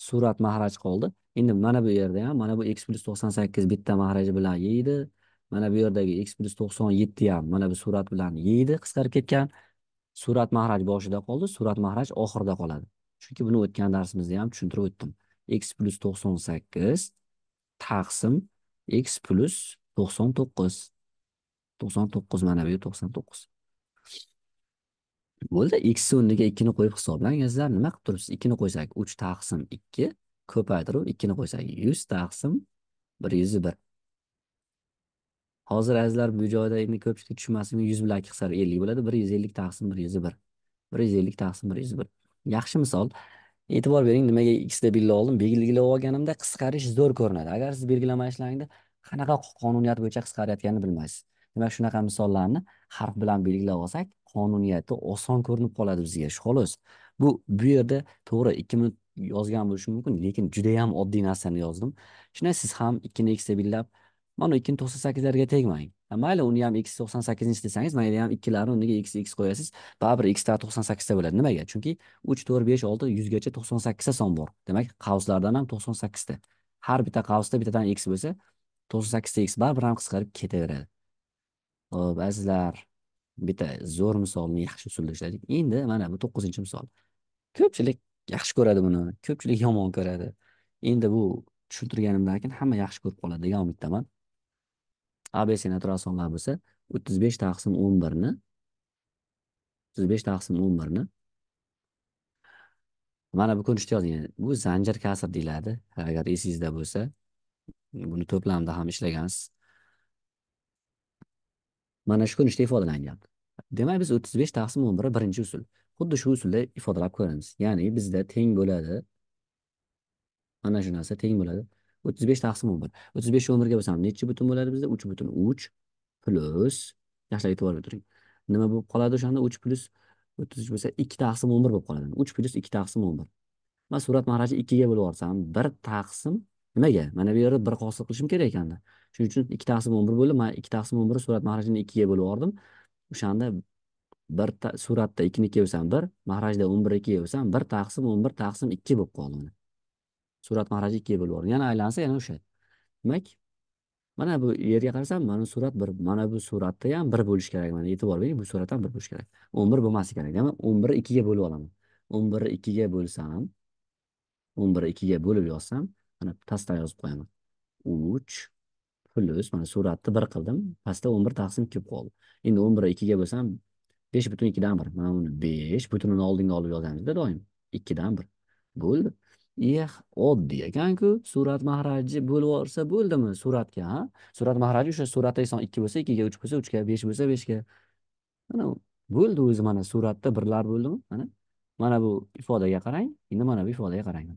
Speaker 1: surat mahraj qoldi endi mana bu yerda ham mana bu x plyus to'qson sakkiz bitta mahraj bilan yeydi mana bu yerdagi x plyus to'qson yetti ham mana bu surat bilan yeydi qisqarib ketgan surat mahraj boshida qoldi surat mahraj oxirida qoladi chunki buni o'tgan darsimizda ham tushuntirib o'tdim x plyus to'qson sakkiz taqsim x plyus to'qson to'qqiz to'qson to'qqiz mana bu to'qson to'qqiz bo'ldi x o'rniga ikkini qo'yib hisoblang nima qilib turibsiz ikkini qo'ysak uch taqsim ikki ko'paytirib ikkini qo'ysak yuz taqsim bir yuz bir hozir azizlar bu joyda endi ko'pchilik tushunmasin yuz bilan ikki qisar ellik bo'ladi bir yuz ellik taqsim bir yuz bir bir yuz ellik taqsim bir yuz bir yaxshi misol e'tibor bering nimaga ikkisida belgilab oldim belgilab olganimda qisqarish zo'r ko'rinadi agar siz belgilamashlaringda qanaqa qonuniyat bo'yicha qisqarayotganini bilmaysiz demak shunaqa misollarni harf bilan belgilab olsak qonuniyati oson ko'rinib qoladi bizga xolos bu bu yerda to'g'ri ikki minut yozgan bo'lishim mumkin lekin judayam oddiy narsani yozdim shunday siz ham ikkini ikkisida bellab mana ikkini to'qson sakkizlarga tegmang mayli uni ham x to'qson sakkizinchi desangiz mayli ham ikkilarni o'rniga x x qo'yasiz baribir x ta to'qson sakkizta bo'ladi nimaga chunki uch to'rt besh olti yuzgacha to'qson sakkizta son bor demak qavslardan ham to'qson sakkizta har bitta qavsda bittadan x bo'lsa to'qson sakkizta x baribir ham qisqarib ketaveradi ho'p azizlar bitta zo'r misolni yaxshi usulda ishladik endi mana bu to'qqizinchi misol ko'pchilik yaxshi ko'radi buni ko'pchilik yomon ko'radi endi bu tushuntirganimdan keyin hamma yaxshi ko'rib qoladi degan umiddaman abcni turasonlar bo'lsa o'ttiz besh taqsim 11 ni 35 taqsim 11 ni mana bu ko'rinishda yozing bu zanjir kasr deyiladi agar esingizda bo'lsa buni to'plamda ham ishlagansiz mana shu ko'rinishda ifodalanyapti demak biz 35 taqsim 11 birinchi usul xuddi shu usulda ifodalab ko'ramiz ya'ni bizda teng bo'ladi mana shu narsa teng bo'ladi o'ttiz besh taqsim o'n bir o'ttiz besh o'n birga bo'lsam nechi butun bo'ladi bizda uch butun uch plus yaxshilab e'tibor turing nima bo'lib qoladi o'shanda uch plus o'ttiz uch bo'lsa ikki taqsim o'n bir bo'lib qoladi uch plyus ikki taqsim o'n bir man surat maraji ikkiga bo'lib yuborsam bir taqsim nimaga mana bu yerda bir hosil qilishim kerak ekanda shuning uchun ikki taqsim o'n bir bo'ldi man ikki taqsim o'n bir surat mahrajini ikkiga bo'lib yubordim o'shanda bir suratda ikkini ikkiga bo'lsam bir marajda o'n bir ikkiga bo'lsam bir taqsim o'n bir taqsim ikki bo'lib qoldi surat marraji ikkiga bo'lib yuborgan yana aylansa yana o'sha demak mana bu yerga qarasam mana surat bir mana bu suratda ham bir bo'lishi kerak mana e'tibor bering bu surat ham bir bo'lishi kerak o'n bir bo'lmasligi kerak demak o'n bir ikkiga bo'lib olaman o'n bir ikkiga bo'lsam o'n bir ikkiga bo'lib yozsam mana pastdan yozib qo'yaman uch plyus mana suratni bir qildim pastda o'n bir taqsim ikki bo'lib qoldi endi o'n bir ikkiga bo'lsam besh butun ikkidan bir mana buni besh butunini oldinga olib yozamizda doim ikkidan bir bo'ldi eh oddiy ekanku surat mahraji bo'lib yuborsa bo'ldimi suratga ha surat mahraji o'sha suratda son ikki bo'lsa ikkiga uch bo'lsa uchga besh bo'lsa beshga mana bo'ldi o'zi mana suratda birlar bo'ldimi mana mana bu ifodaga qarang endi mana bu ifodaga qarang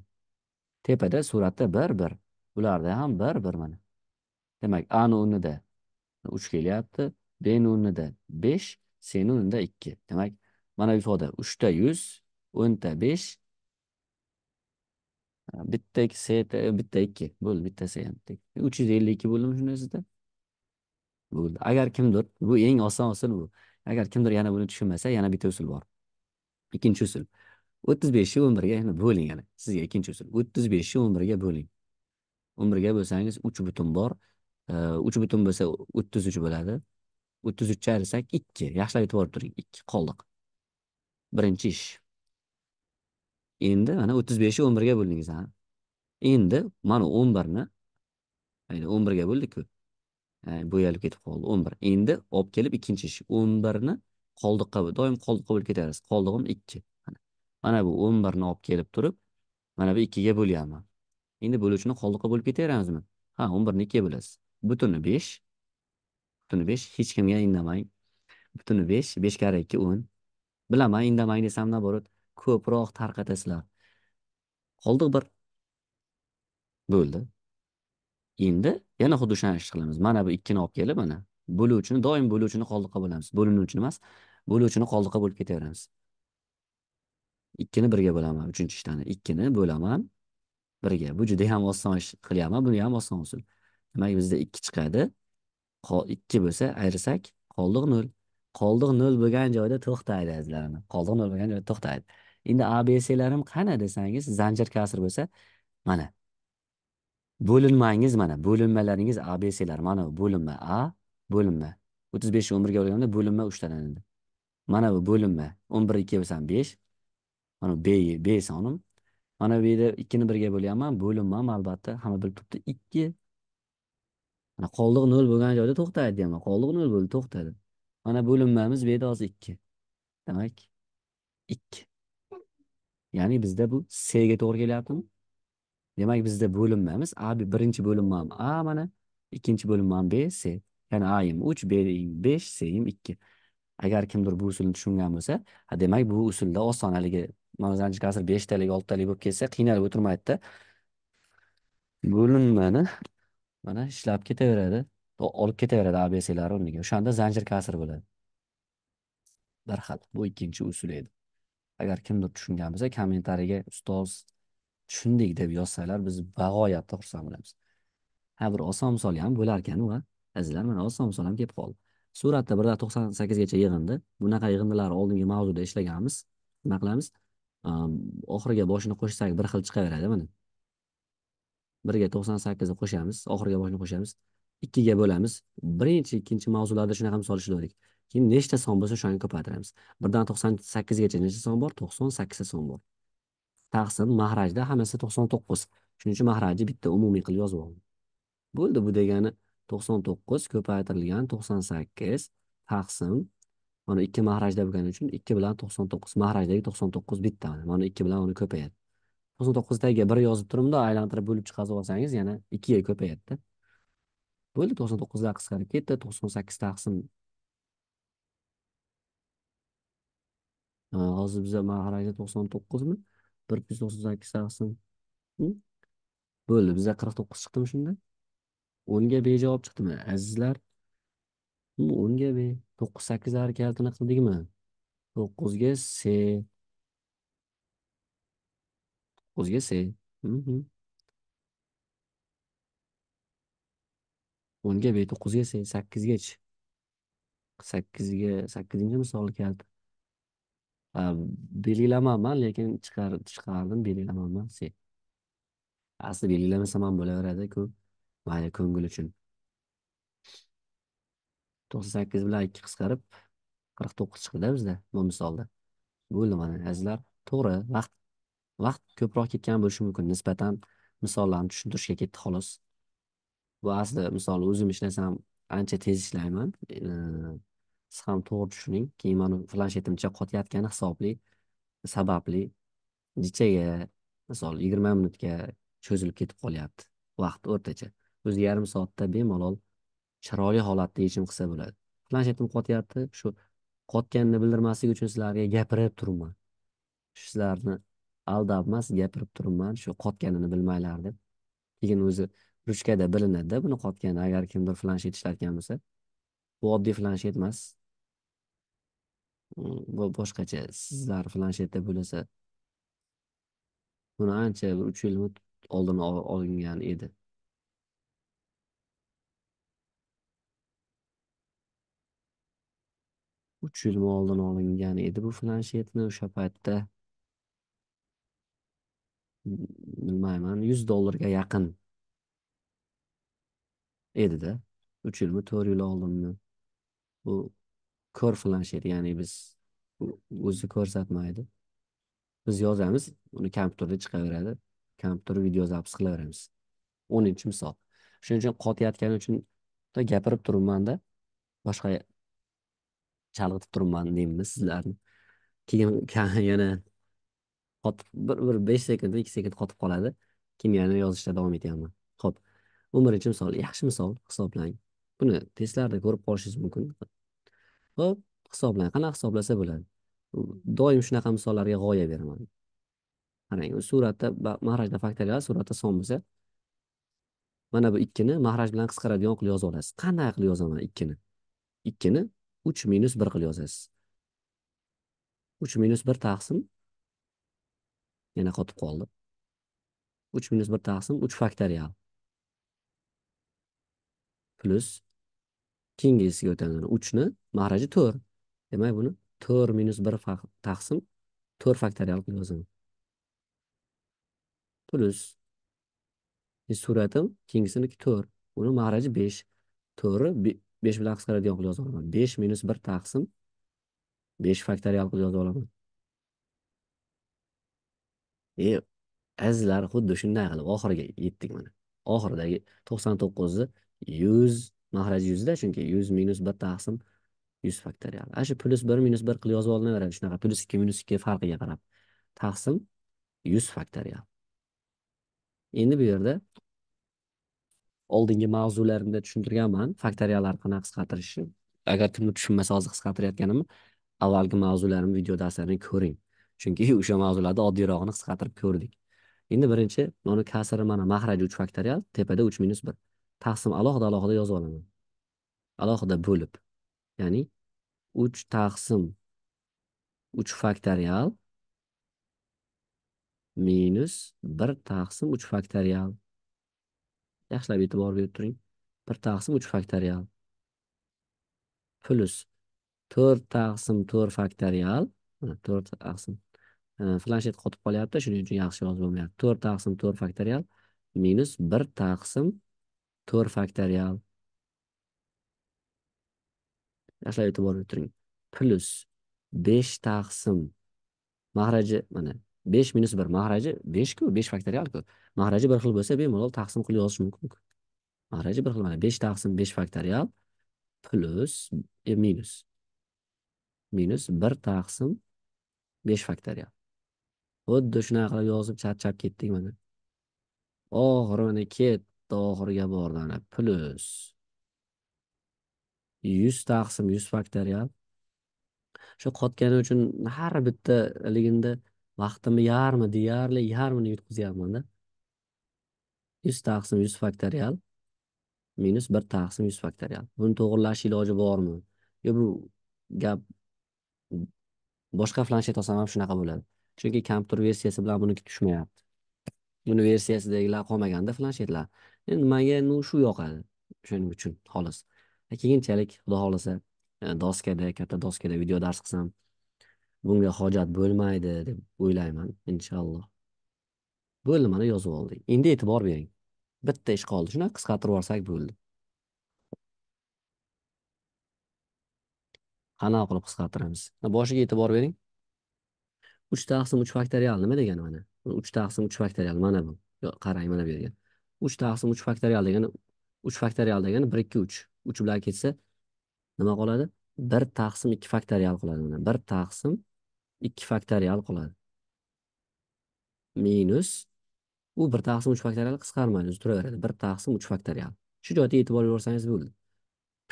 Speaker 1: tepada suratda bir bir ularda ham bir bir mana demak ani o'rnida uch kelyapti beni o'rnida besh seni o'rnida ikki demak mana bu ifoda uchta yuz o'nta besh bitta ikki set bitta ikki bo'ldi bittasi ham uch yuz ellik ikki bo'ldimi shunisida bo'ldi agar kimdir bu eng oson usul bu agar kimdir yana buni tushunmasa yana bitta usul bor ikkinchi usul o'ttiz beshni o'n birga yana bo'ling yana sizga ikkinchi usul o'ttiz beshni o'n birga bo'ling o'n birga bo'lsangiz uch butun bor e, uch butun bo'lsa o'ttiz uch bo'ladi o'ttiz uchga ayirsak ikki yaxshilab e'tibor turing ikki qoldiq birinchi ish endi mana o'ttiz beshni o'n birga bo'ldingiz ha endi mana o'n birni mayli o'n birga bo'ldiku bo'yalib ketib qoldi o'n bir endi olib kelib ikkinchi ish o'n birni qoldiqqa doim qoldiqqa bo'lib ketaverasiz qoldig'im ikki mana bu o'n birni olib kelib turib mana bu ikkiga bo'lyapman endi bo'luvchini qoldiqqa bo'lib ketaveramizmi ha o'n birni ikkiga bo'lasiz butuni besh butuni besh hech kimga indamang butuni besh besh karra ikki o'n bilaman indamang desam наоборот ko'proq tarqatasizlar qoldiq bir bo'ldi endi yana xuddi o'shani ish qilamiz mana bu ikkini olib kelib mana bo'luvchini doim bo'luvchini qoldiqqa bo'lamiz bo'linuvchini emas bo'luvchini qoldiqqa bo'lib ketaveramiz ikkini birga bo'laman uchinchi ishtani ikkini bo'laman birga bu juda ham oson ish qilyapman buni ham oson usul demak bizda ikki chiqadi ikki bo'lsa ayirsak qoldiq nol qoldiq nol bo'lgan joyda to'xtaydi azizlarim qoldiq nol bo'lgan joyda to'xtaydi endi abslarim qani desangiz zanjir kasr bo'lsa mana bo'linmangiz mana bo'linmalaringiz abslar mana bu bo'linma a bo'linma o'ttiz besh o'n birga bo'lganda bo'linma uchtalanadi mana bu bo'linma o'n bir ikki bo'lsam besh mana b b sonim mana bu yerda ikkini birga bo'lyapman bo'linmam albatta hamma bilib turibdi ikki mana qoldiq nol bo'lgan joyda to'xtaydi deyapman qoldiq nol bo'ldi to'xtadi mana bo'linmamiz bu yerda hozir ikki demak ikki ya'ni bizda bu ga to'g'ri kelyaptimi demak bizda bo'linmamiz a birinchi bo'linmam a mana ikkinchi bo'linmam b s ya'ni a ayim uch bing besh seyim ikki agar kimdir bu usulni tushungan bo'lsa demak bu usulda oson haligi mana o'zaniki asr beshtalik oltitalik bo'lib ketsa qiynalib o'tirmaydida bo'linmani mana ishlab ketaveradi olib ketaveradi abslar o'rniga o'shanda zanjir kasr bo'ladi bir xil bu ikkinchi usul edi agar kimdir tushungan bo'lsa kommentariyga ustoz tushundik deb yozsalar biz bag'oyatda xursand bo'lamiz ha bir oson misol ham bo'larkanu va azizlar mana oson misol ham kelib qoldi suratda birdan to'qson sakkizgacha yig'indi bunaqa yig'indilar oldingi mavzuda ishlaganmiz nima qilamiz oxiriga boshini qo'shsak bir xil chiqaveradi mana birga to'qson sakkizni qo'shamiz oxiriga boshini qo'shamiz ikkiga bo'lamiz birinchi ikkinchi mavzularda shunaqa misol ishladik keyin nechta son bo'lsa o'shani ko'paytiramiz birdan to'qson sakkizgacha nechta son bor to'qson sakkizta son bor taqsim mahrajda hammasi to'qson to'qqiz shuning uchun mahrajni bitta umumiy qilib yozib oldim bo'ldi bu degani to'qson to'qqiz ko'paytirilgan to'qson sakkiz taqsim mana ikki mahrajda bo'lgani uchun ikki bilan to'qson to'qqiz mahrajdagi to'qson to'qqiz bitta mana ikki bilan uni ko'payadi to'qson to'qqizdagi bir yozib turibdi aylantirib bo'lib chiqazib olsangiz yana ikkiga ko'payadida bo'ldi to'qson to'qqizdan qisqarib ketdi to'qson sakkiz taqsim Э, hozir biza mana harakati to'qson to'qqizmi bir yuz to'qson sakkiz sakson bo'ldi biza qirq to'qqiz chiqdimi shunda o'nga be javob chiqdimi azizlar o'nga be to'qqiz sakkiz harakatini qildikmi to'qqizga se to'qqizga se mhm. o'nga be to'qqizga se sakkizgachi sakkizga sakkizinchi misol keldi belgilamanman lekin chiqardim belgilamanman sen asli belgilamasam ham bo'laveradi ku mayli ko'ngil uchun to'qson sakkiz bilan ikki qisqarib qirq to'qqiz chiqdida bizda bu misolda bo'ldi mana azizlar to'g'ri vaqt vaqt ko'proq ketgan bo'lishi mumkin nisbatan misollarni tushuntirishga ketdi xolos bu asli misol o'zim ishlasam ancha tez ishlayman siz ham to'g'ri tushuning keyin mani planshetim qotayotgani hisobli sababli nechaga misol yigirma minutga cho'zilib ketib qolyapti vaqt o'rtacha o'zi yarim soatda bemalol chiroyli holatda yechim qilsa bo'ladi planshetim qotyapti shu qotganini bildirmasligi uchun sizlarga gapirib turibman sizlarni aldab emas gapirib turibman shu qotganini bilmanglar deb keyin o'zi ruchkada bilinadida buni qotgani agar kimdir planshet ishlatgan bo'lsa bu oddiy planshet emas bu boshqacha sizlar planshetda bo'lsa buni ancha bir uch yil oldin olingan edi uch yil oldin olingan edi bu planshetni o'sha paytda bilmayman yuz dollarga yaqin edida uch yilmi to'rt yil oldinmi bu ko'r planshet ya'ni biz o'zi ko'rsatmaydi biz yozamiz uni kompyuterda chiqaveradi kompyuter video zapis qilaveramiz o'ninchi misol shuning uchun qotayotgani uchun gapirib turibmanda boshqa chalg'itib turibman deymiz sizlarni keyin yana qotib bir bir besh sekund ikki sekund qotib qoladi keyin yana yozishda davom etyapman ho'p o'n birinchi misol yaxshi misol hisoblang buni testlarda ko'rib qolishingiz mumkin ho'p hisoblang qanaqa hisoblasa bo'ladi doim shunaqa misollarga g'oya beraman qarang suratda mahrajda faktorial suratda son bo'lsa mana bu ikkini mahraj bilan qisqaradigan qilib yozib olasiz qanday qilib yozaman ikkini ikkini uch minus bir qilib yozasiz uch minus bir taqsim yana qotib qoldi uch minus bir taqsim uch faktorial plyus keyingisiga o'tamiz uchni maraji to'rt demak buni to'rt minus bir taqsim to'rt faktorial qilib yozaman plus sur'atim kengisiniki to'rt uni maraji besh to'rtni besh bilan qisqaradigan qilib yoza olaman besh minus bir taqsim besh faktorial qilib yoza olaman e azizlar xuddi shunday qilib oxiriga yetdik mana oxiridagi to'qson to'qqizni yuz mahraj yuzda chunki yuz minus bir taqsim yuz faktorial ana shu plyus bir minus bir qilib yozib olinaveradi shunaqa plyus ikki minus ikki farqiga qarab taqsim yuz faktorial endi bu yerda oldingi mavzularimda tushuntirganman faktoriallarni qanaqa qisqartirishni agar kimdir tushunmasa hozir qisqartirayotganimni avvalgi mavzularim video darslarini ko'ring chunki o'sha mavzularda oddiyrog'ini qisqartirib ko'rdik endi birinchi mana kasri mana mahraji uch faktorial tepada uch minus bir taqsim alohida alohida yozib olaman alohida bo'lib ya'ni uch taqsim uch faktorial minus bir taqsim uch faktorial yaxshilab e'tibor berib turing bir taqsim uch faktorial plus to'rt taqsim to'rt faktorial to'rt taqsim flanshet e, qotib qolyapti shuning uchun yaxshi yozib bo'lmayapti to'rt taqsim to'rt faktorial minus bir taqsim to'rt faktorial asrab e'tibor turing plus besh taqsim mahraji mana besh minus bir mahraji beshku besh faktorialku mahraji bir xil bo'lsa bemalol taqsim qilib yozish mumkinku mahraji bir xil mana besh taqsim besh faktorial plus e, minus minus bir taqsim besh faktorial xuddi shunaqa qilib yozib charchab ketdik mana oxiri mana ket bitta oxiriga borlani plus yuz taqsim yuz faktorial shu qotgani uchun har bitta ligimda vaqtimni yarmi deyarli yarmini yutqizyapmanda yuz taqsim yuz faktorial minus bir taqsim yuz faktorial buni to'g'irlash iloji bormi yo bu gap boshqa planshet olsam ham shunaqa bo'ladi chunki kompyuter versiyasi bilan buniki tushmayapti buni versiyasidagilar qolmaganda planshetlar endi manga nu shu yoqadi o'shaning uchun xolos e, keyinchalik xudo xohlasa e, doskada katta doskada video dars qilsam bunga hojat bo'lmaydi deb o'ylayman inshaalloh bo'ldi mana yozib oldik endi e'tibor bering bitta ish qoldi shuni qisqartirib yuborsak bo'ldi qanaqa qilib qisqartiramiz boshiga e'tibor bering uch taqsim uch faktorial nima degani mana uch taqsim uch faktorial mana bu qarang mana bu yerga uch taqsim uch faktorial degani uch faktorial degani bir ikki uch uch bilan ketsa nima qoladi bir taqsim ikki faktorial qoladi mana bir taqsim ikki faktorial qoladi minus u bir taqsim uch faktorial qisqarmaydi o'zi turaveradi bir taqsim uch faktorial shu joyda e'tibor bersangiz bo'ldi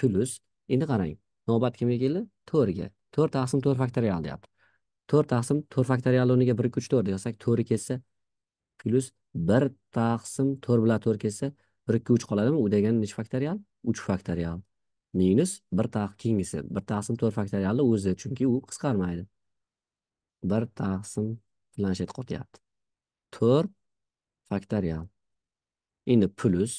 Speaker 1: plus endi qarang navbat kimga keldi to'rtga to'rt taqsim to'rt faktorial deyapti to'rt taqsim to'rt faktorial o'rniga bir ikki uch to'rt yozsak ni ketsa plyus bir taqsim to'rt bilan to'rt kelsa bir ikki uch qoladimi u degani nechi faktorial uch faktorial minus bir taq keyingisi bir taqsim to'rt faktorialni o'zi chunki u qisqarmaydi bir taqsim planshet qotyapti to'rt faktorial endi plus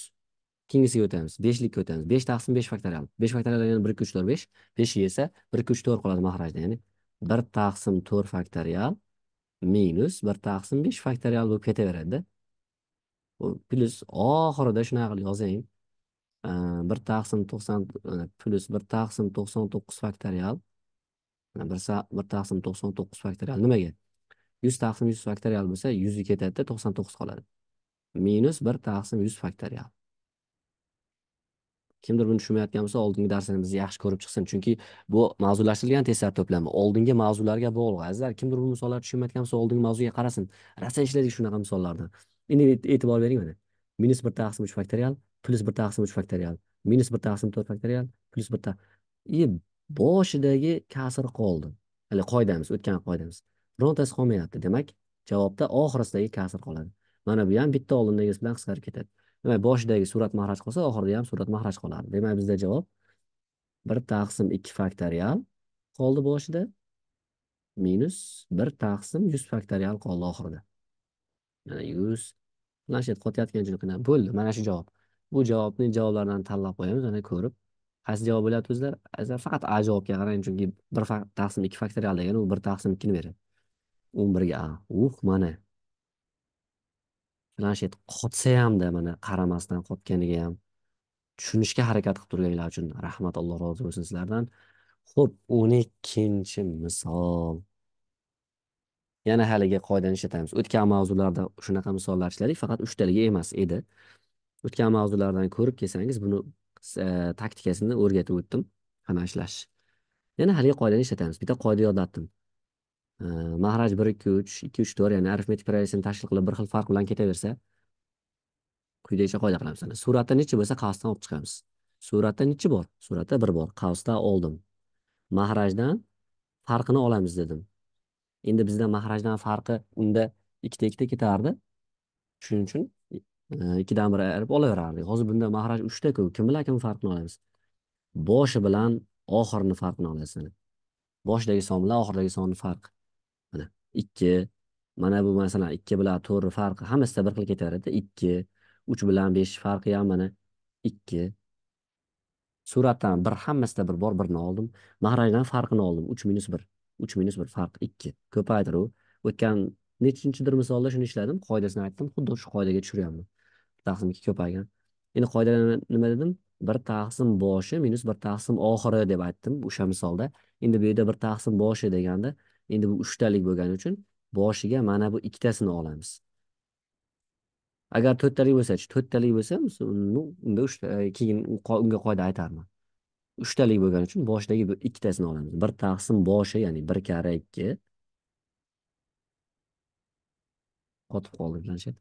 Speaker 1: keyingisiga o'tamiz beshlikka o'tamiz besh taqsim besh faktorial besh faktorial degani bir ikki uch to'rt besh besh kelsa bir ikki uch to'rt qoladi mahrajda ya'ni bir taqsim to'rt faktorial minus bir taqsim besh faktorial bo'lib ketaveradida plus oxirida shunaqa qilib yozing bir taqsim to'qson e, plus bir taqsim to'qson to'qqiz faktorial bir, bir taqsim to'qson to'qqiz faktorial nimaga yuz taqsim yuz faktorial bo'lsa yuzi ketadida to'qson to'qqiz qoladi minus bir taqsim yuz faktorial kimdir buni tushunmayotgan bo'lsa oldingi darslarimizni yaxshi ko'rib chiqsin chunki bu mavzulashtirilgan testlar to'plami oldingi mavzularga bog'liq azizlar kimdir bu misollarni tushunmayotgan bo'lsa oldingi mavzuga qarasin rosa ishladik shunaqa misollardan endi e'tibor bering mana minus bir taqsim uch faktorial plyus bir taqsim uch faktorial minus bir taqsim to'rt faktorial plyus bir и e, boshidagi kasr qoldi hali qoidamiz o'tgan qoidamiz birontasi qolmayapti demak javobda oxirisidagi kasr qoladi mana bu ham bitta oldindagisi bilan qisqarib ketadi demak boshidagi surat mahraj qolsa oxirida ham surat mahraj qoladi demak bizda javob bir taqsim ikki faktorial qoldi boshida minus bir taqsim yuz faktorial qoldi oxirida mana yuz planshet qotayotgan uchun bo'ldi mana shu javob bu javobni javoblardan tanlab qo'yamiz ana ko'rib qaysi javob bo'lyapti o'zlar faqat a javobga qarang chunki bir taqsim ikki faktorial degani u bir taqsim ikkini beradi o'n birga a uh mana planshet qotsa hamda mana qaramasdan qotganiga ham tushunishga harakat qilib turganinglar uchun rahmat alloh rozi bo'lsin sizlardan ho'p o'n ikkinchi misol yana haligi qoidani ishlatamiz o'tgan mavzularda shunaqa misollar ishladik faqat uchtaligi emas edi o'tgan mavzulardan ko'rib kelsangiz buni e, taktikasini o'rgatib o'tdim qanaqa ishlash yana haligi qoidani ishlatamiz bitta qoida yodlatdim e, mahraj bir ikki uch ikki uch to'rt ya'ni arifmetik progressiyani tashkil qilib bir xil farq bilan ketaversa quyidagicha qoida qilamiz ana suratda nechi bo'lsa qavsdan olib chiqamiz suratda nechi bor suratda bir bor qavsda oldim mahrajdan farqini olamiz dedim endi bizda mahrajdan farqi unda ikkita ikkita ketardi shuning uchun e, ikkidan biri ayirib olaverardik hozir bunda mahraj uchtaku kim bilan kim farqini olamiz boshi bilan oxirini farqini olasiz boshidagi son bilan oxiridagi sonni farqi mana ikki mana bu masalan ikki bilan to'rtni farqi hammasida bir xil ketaveradida ikki uch bilan besh farqi ham mana ikki suratdan bir hammasida bir bor birni oldim mahrajdan farqini oldim uch minus bir uch minus bir farq ikki ko'paytiruv o'tgan nechinchidir misolda shuni ishladim qoidasini aytdim xuddi shu qoidaga tushiryapman taqsim ikki ko'paygan endi qoida nima dedim bir taqsim boshi minus bir taqsim oxiri deb aytdim o'sha misolda endi bu yerda bir taqsim boshi deganda endi bu uchtalik bo'lgani uchun boshiga mana bu ikkitasini olamiz agar to'rttalik bo'lsachi to'rttalik bo'lsa unda e, keyin unga qoida aytarman uchtalik bo'lgani uchun boshidagi bu ikkitasini olamiz bir taqsim boshi ya'ni bir karra ikki qotib qoldi planshet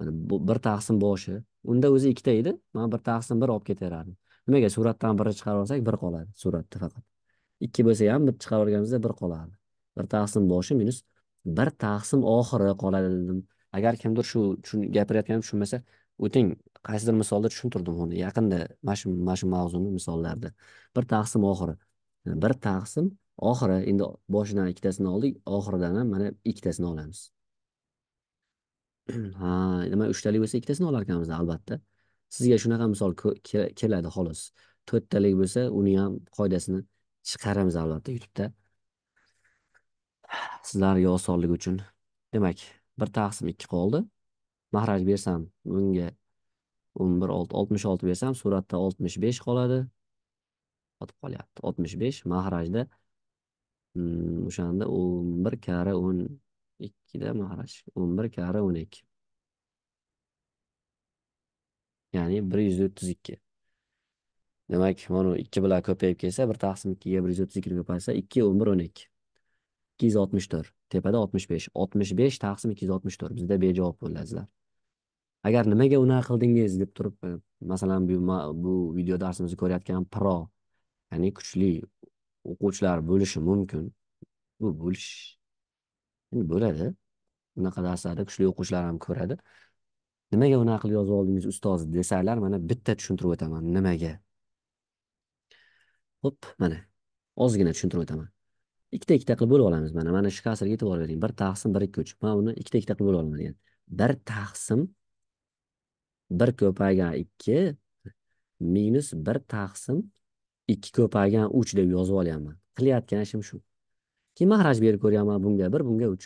Speaker 1: mana bu bir taqsim boshi unda o'zi ikkita edi man bir taqsim bir olib ketaverardim nimaga suratdan birni chiqarib olsak bir qoladi suratda faqat ikki bo'lsa ham bir chiqarib yuborganimizda bir qolardi bir taqsim boshi minus bir taqsim oxiri qoladi dedim agar kimdir shu gapirayotganimni tushunmasa o'ting qaysidir misolda tushuntirdim uni yaqinda mana shu mana shu mavzuni misollarda bir taqsim oxiri bir taqsim oxiri endi boshidan ikkitasini oldik oxiridan ham mana ikkitasini olamiz ha nima uchtalik bo'lsa ikkitasini olar ekanmiz albatta sizga shunaqa misol keladi xolos to'rttalik bo'lsa uni ham qoidasini chiqaramiz albatta youtubeda sizlarga osonlik uchun demak bir taqsim ikki qoldi mahraj bersam bunga 11 6 66 bersam suratda 65 qoladi. Qotib qolyapti. 65 mahrajda hmm, o'shanda 11 karra 12 da mahraj 11 karra 12. Ya'ni 132. Demak, mana 2 bilan ko'payib kelsa, 1 taqsim 2 ga 132 ko'paysa 2 11 12. 264. Tepada 65. 65 taqsim 264 bizda bejavob bo'ladi azizlar. agar nimaga unaqa qildingiz deb turib masalan bu, bu video darsimizni ko'rayotgan pro ya'ni kuchli o'quvchilar bo'lishi mumkin bu bo'lish bo'ladi unaqa darslarda kuchli o'quvchilar ham ko'radi nimaga unaqa qilib yozib oldingiz ustoz desanglar mana bitta tushuntirib o'taman nimaga ho'p mana ozgina tushuntirib o'taman ikkita ikkita qilib bo'lib olamiz mana mana shu kasrga e'tibor bering bir taqsim bir ikki uch man uni ikkita ikkita qilib bo'lib olaman degan bir taqsim bir ko'paygan ikki minus bir taqsim ikki ko'paygan uch deb yozib olyapman. qilayotgan ishim shu keyin mahraj berib ko'ryapman bunga bir bunga uch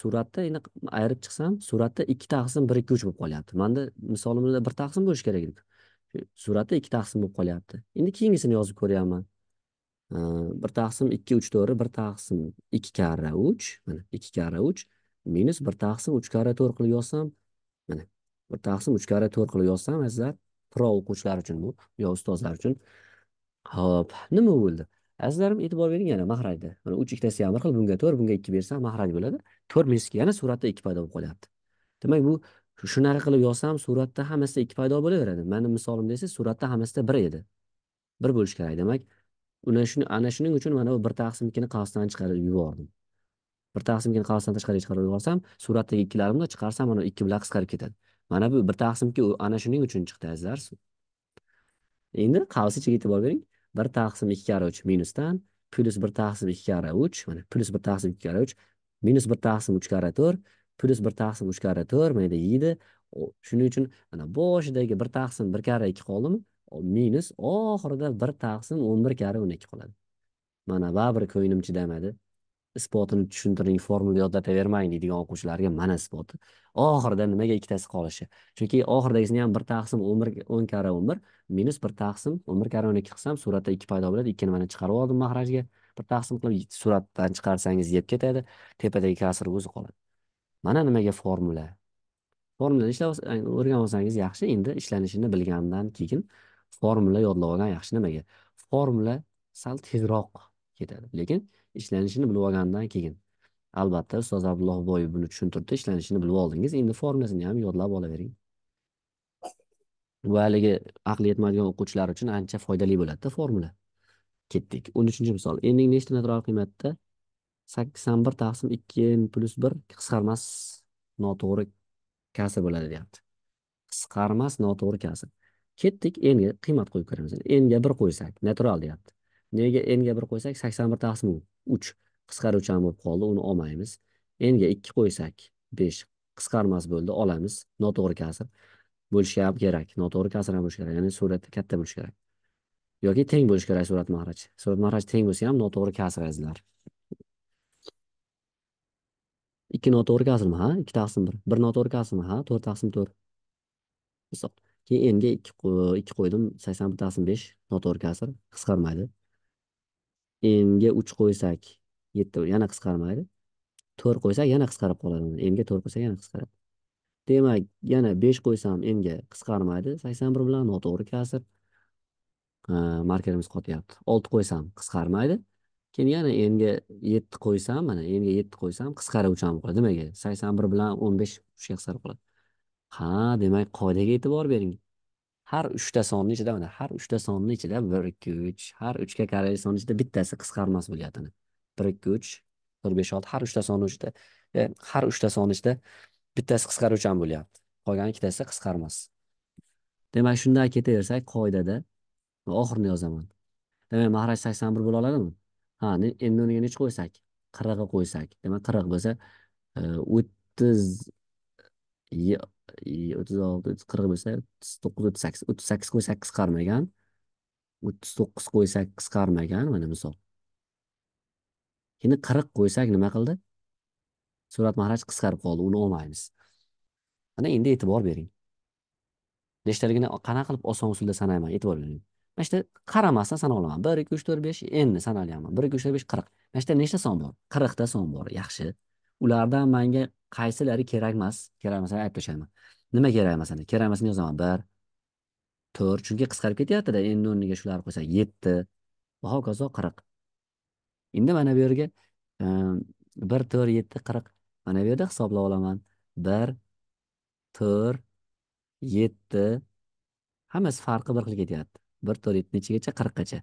Speaker 1: suratda endi ayirib chiqsam suratda ikki taqsim bir ikki uch bo'lib qolyapti manda misolimda bir taqsim bo'lishi kerak edi suratda ikki taqsim bo'lib qolyapti endi keyingisini yozib ko'ryapman bir taqsim ikki uch to'rt bir taqsim ikki karra uch mana ikki karra uch minus bir taqsim uch karra to'rt qilib yozsam bir taqsim uch karra to'rt qilib yozsam azizlar pro o'quvchilar uchun bu yo ustozlar uchun ho'p nima bo'ldi azizlarim e'tibor bering yana mahrajni mana uch ikkitasi ham bir xil bunga to'rt bunga ikki bersam mahraj bo'ladi to'rt minusga yana suratda ikki paydo bo'lib qolyapti demak bu shunaqa qilib yozsam suratda hammasida ikki paydo bo'laveradi mani misolimda esa suratda hammasida bir edi bir bo'lishi kerak demak ana shuni ana shuning uchun mana bu bir taqsimkini qavsdan chiqarib yubordim bir taqsimkini qavsdan tashqariga chiqarib yuborsam suratdagi ikkilarimni chiqarsam mana ikki bilan qisqarib ketadi mana bu bir taqsimki ana shuning uchun chiqdi azizlar endi qavs ichiga e'tibor bering bir taqsim ikki karra uch minusdan plyus bir taqsim ikki karra uch mana plyus bir taqsim ikki karra uch minus bir taqsim uch karra to'rt plyus bir taqsim uch karra to'rt mana yeydi shuning uchun mana boshidagi bir taqsim bir karra ikki qoldimi minus oxirida bir taqsim o'n bir karra o'n ikki qoladi mana baribir ko'nglim chidamadi isbotini tushuntiring formula yodlatavermang deydigan o'quvchilarga mana isboti oxirida nimaga ikkitasi qolishi chunki oxiridagisini ham bir taqsim o'n bir o'n karra o'n bir minus bir taqsim o'n bir karra o'n ikki qilsam suratda ikki paydo bo'ladi ikkini mana chiqarib oldim mahrajga bir taqsim qilib suratdan chiqarsangiz yeb ketadi tepadagi kasr o'zi qoladi mana nimaga formula formulani ishlab o'rganib olsangiz yaxshi endi ishlanishini bilgandan keyin formula yodlab olgan yaxshi nimaga formula sal tezroq ketadi lekin ishlanishini bilib olgandan keyin albatta ustoz abdulloh boyev buni tushuntirdi ishlanishini bilib oldingiz endi formulasini ham yodlab olavering bu haligi aqli yetmaydigan o'quvchilar uchun ancha foydali bo'ladida formula ketdik o'n uchinchi misol enning nechta natural qiymatda sakson bir taqsim ikki plyus bir qisqarmas noto'g'ri kasr bo'ladi deyapti qisqarmas noto'g'ri kasr ketdik enga qiymat qo'yib ko'ramiz enga bir qo'ysak natural deyapti nega enga bir qo'ysak sakson bir taqsim uch qisqaruvchan bo'lib qoldi uni olmaymiz enga ikki qo'ysak besh qisqarmas bo'ldi olamiz noto'g'ri kasr bo'lishi ham kerak noto'g'ri kasr ham bo'lishi kerak ya'ni suratda katta bo'lishi kerak yoki teng bo'lishi kerak surat mahraj surat mahraj teng bo'lsa ham noto'g'ri kasr azizlar ikki noto'g'ri kasrmi ha ikki taqsim bir bir noto'g'ri kasrmi ha to'rt taqsim to'rt misol keyin enga ikki qo'ydim sakson bir taqsim besh noto'g'ri kasr qisqarmaydi ga uch qo'ysak yetti yana qisqarmaydi to'rt qo'ysak yana qisqarib qoladi ga to'rt qo'ysak yana qisqaradi demak yana besh qo'ysam ga qisqarmaydi sakson bir bilan noto'g'ri kasr markerimiz qotyapti olti qo'ysam qisqarmaydi keyin yana ga yetti qo'ysam mana ga yetti qo'ysam qisqaruvchan bo'ladi nimaga sakson bir bilan o'n besh uchga qisqarib qoladi ha demak qoidaga e'tibor bering har uchta sonni ichida mana har uchta sonni ichida bir ikki uch har uchga qarayli sonni ichida bittasi qisqarmas bo'lyapti bir ikki uch to'rt besh olti har uchta sonni ichida e, har uchta sonni ichida bittasi qisqaruvchan bo'lyapti qolgan ikkitasi qisqarmas demak shunday ketaversak qoidada oxirini yozaman demak mahraj sakson bir bo'la oladimi ha endi uniga nechi qo'ysak qirqqa qo'ysak demak qirq bo'lsa e, o'ttiz o'ttiz olti o'ttiz qirq bo'lsa o'ttiz to'qqiz o'ttiz sakkiz o'ttiz sakkiz qo'y sakkiz qarmagan o'ttiz to'qqiz qo'y sakkiz qarmagan mana misol endi qirq qo'ysak nima qildi surat mahraj qisqarib qoldi uni olmaymiz mana endi e'tibor bering nechtaligini qanaqa qilib oson usulda sanayman e'tibor bering mana shu yerda qaramasdan sana olaman bir ikki uch to'rt besh endi sanalyapman bir ikki uch to'rt besh qirq mana shu yerda nechta son bor qirqta son bor yaxshi ulardan manga qaysilari kerak emas kerak emasini aytib tashlaman nima kerak emasini kerak emasini yozaman bir to'rt chunki qisqarib ketyaptida endi o'rniga shularni qo'ysak yetti va hokazo qirq endi mana bu yerga ehm, bir to'rt yetti qirq mana bu yerda hisoblab olaman bir to'rt yetti hammasi farqi bir xil ketyapti bir to'rt yetti nechigacha qirqqacha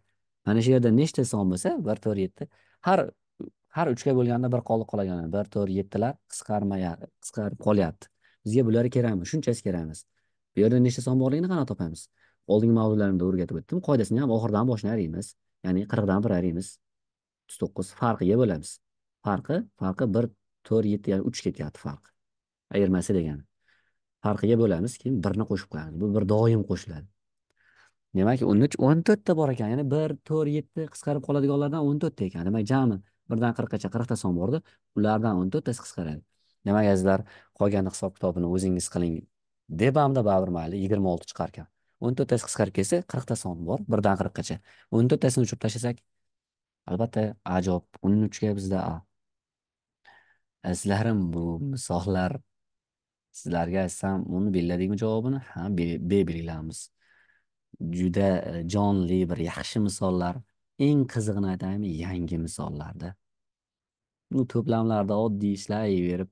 Speaker 1: mana shu yerda nechta son bo'lsa bir to'rt yetti har har uchga bo'lganda bir qoliq qolagani bir to'rt yettilar qisqarmayapti qisqarib qolyapti bizga bular kerakmi shunchasi kerak emas bu yerda nechta son borligini qanaqa topamiz oldingi mavzularimda o'rgatib o'tdim qoidasini ham oxiridan boshini araymiz ya'ni qirqdan bir araymiz o'ttiz to'qqiz farqiga bo'lamiz farqi farqi bir to'rt yetti ya'ni uch ketyapti farq ayirmasi degani farqiga bo'lamiz keyin birni qo'shib qo'yamiz bu bir doim qo'shiladi demak o'n uch o'n to'rtta bor ekan ya'ni bir to'rt yetti qisqarib qoladiganlardan o'n to'rtta ekan demak jami birdan qirqqacha qirqta son borda ulardan o'n to'rttasi qisqaradi nimaga azizlar qolgani hisob kitobini o'zingiz qiling deb hamda baribir mayli yigirma olti chiqarkan o'n to'rttasi qisqarib kelsa qirqta son bor birdan qirqqacha o'n to'rttasini uchirib tashlasak albatta a javob o'n uchga bizda a azizlarim bu misollar sizlarga aytsam uni biladikmi javobini ha b belgilaymiz juda e, jonli bir yaxshi misollar eng qizig'ini aytaymi yangi misollarda bu to'plamlarda oddiy ishlayverib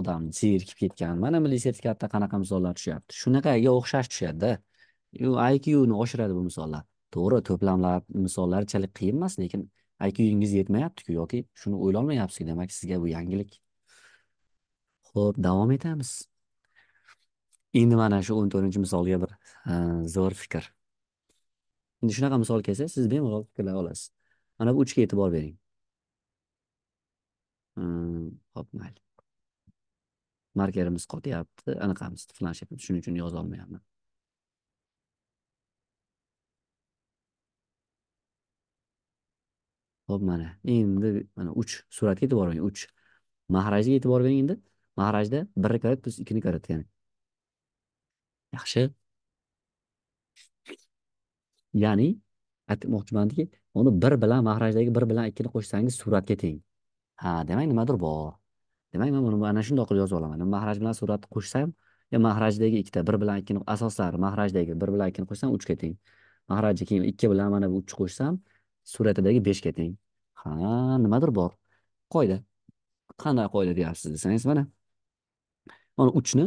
Speaker 1: odamni zerikib ketgan mana milliy sertifikatda qanaqa misollar tushyapti shunaqaga o'xshash tushadida iqni oshiradi bu misollar to'g'ri to'plamlar misollar chalik qiyin emas lekin iqingiz yetmayaptiku yoki shuni o'ylolmayapsiz demak sizga bu yangilik ho'p davom etamiz endi mana shu o'n to'rtinchi misolga bir zo'r fikr endi shunaqa misol kelsa siz bemalol fikrlay olasiz mana bu uchga e'tibor bering Mm, hop mayli markerimiz qotyapti anaqamiz flansh shuning uchun yozolmayapman ho'p mana endi mana uch suratga e'tibor bering uch mahrajga e'tibor bering endi mahrajda birni karat plyus ikkini karat ya'ni yaxshi ya'ni aytmoqchimanki uni bir bilan mahrajdagi bir bilan ikkini qo'shsangiz suratga teng ha demak nimadir bor demak man buni ana shundoq qilib yozib olaman mahraj bilan suratni qo'shsam yo mahrajdagi ikkita bir bilan ikkini asoslari mahrajdagi bir bilan ikkini qo'shsam uchga teng mahrajni keyin ikki bilan mana bu uchni qo'shsam suratidagi beshga teng ha nimadir bor qoida qanday qoida deyapsiz desangiz mana mana uchni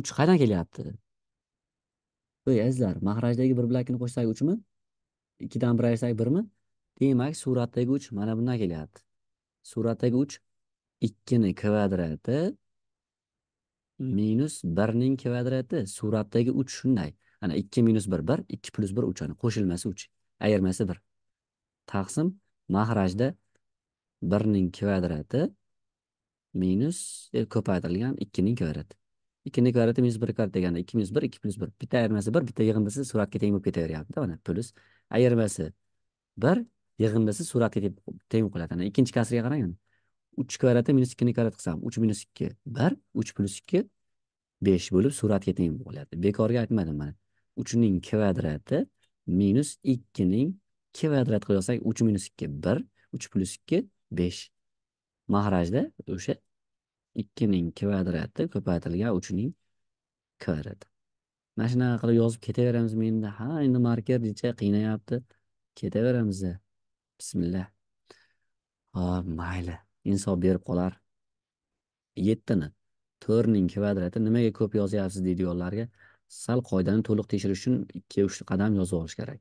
Speaker 1: uch qayerdan kelyapti ey azizlar mahrajdagi bir bilan ikkini qo'shsak uchmi ikkidan bir ayirsak birmi demak suratdagi uch mana bundan kelyapti suratdagi uch ikkini kvadrati minus birning kvadrati suratdagi uch shunday ana ikki minus bir bir ikki plyus bir uch ana qo'shilmasi uch ayirmasi bir taqsim mahrajda birning kvadrati minus e, ko'paytirilgan ikkining kvadrati ikkini kvadrati minus bir kvadrat degani ikki minus bir ikki plyus bir bitta ayirmasi bir bitta yig'indisi suratga teng bo'lib ketaveryapti mana plyus ayirmasi bir yig'im desa deb teng qiladi ana ikkinchi kasrga qarang ana uch kvadrati minus ikkini kvadrat qilsam uch minus ikki bir uch plyus ikki besh bo'lib suratga teng bo'ladi bekorga aytmadim mana uchning kvadrati minus ikkining kvadrat qilib yozsak uch minus ikki bir uch plyus ikki besh mahrajda o'sha ikkining kvadrati ko'paytirilgan uchning kvadrati mana shunaqa qilib yozib ketaveramizmi endi ha endi marker necha qiynayapti ketaveramiz bismillah ho mayli insof berib qolar yettini to'rtning kvadrati nimaga ko'p yozyapsiz yo'llarga sal qoidani to'liq tekshirish uchun ikki uch qadam yozib olish kerak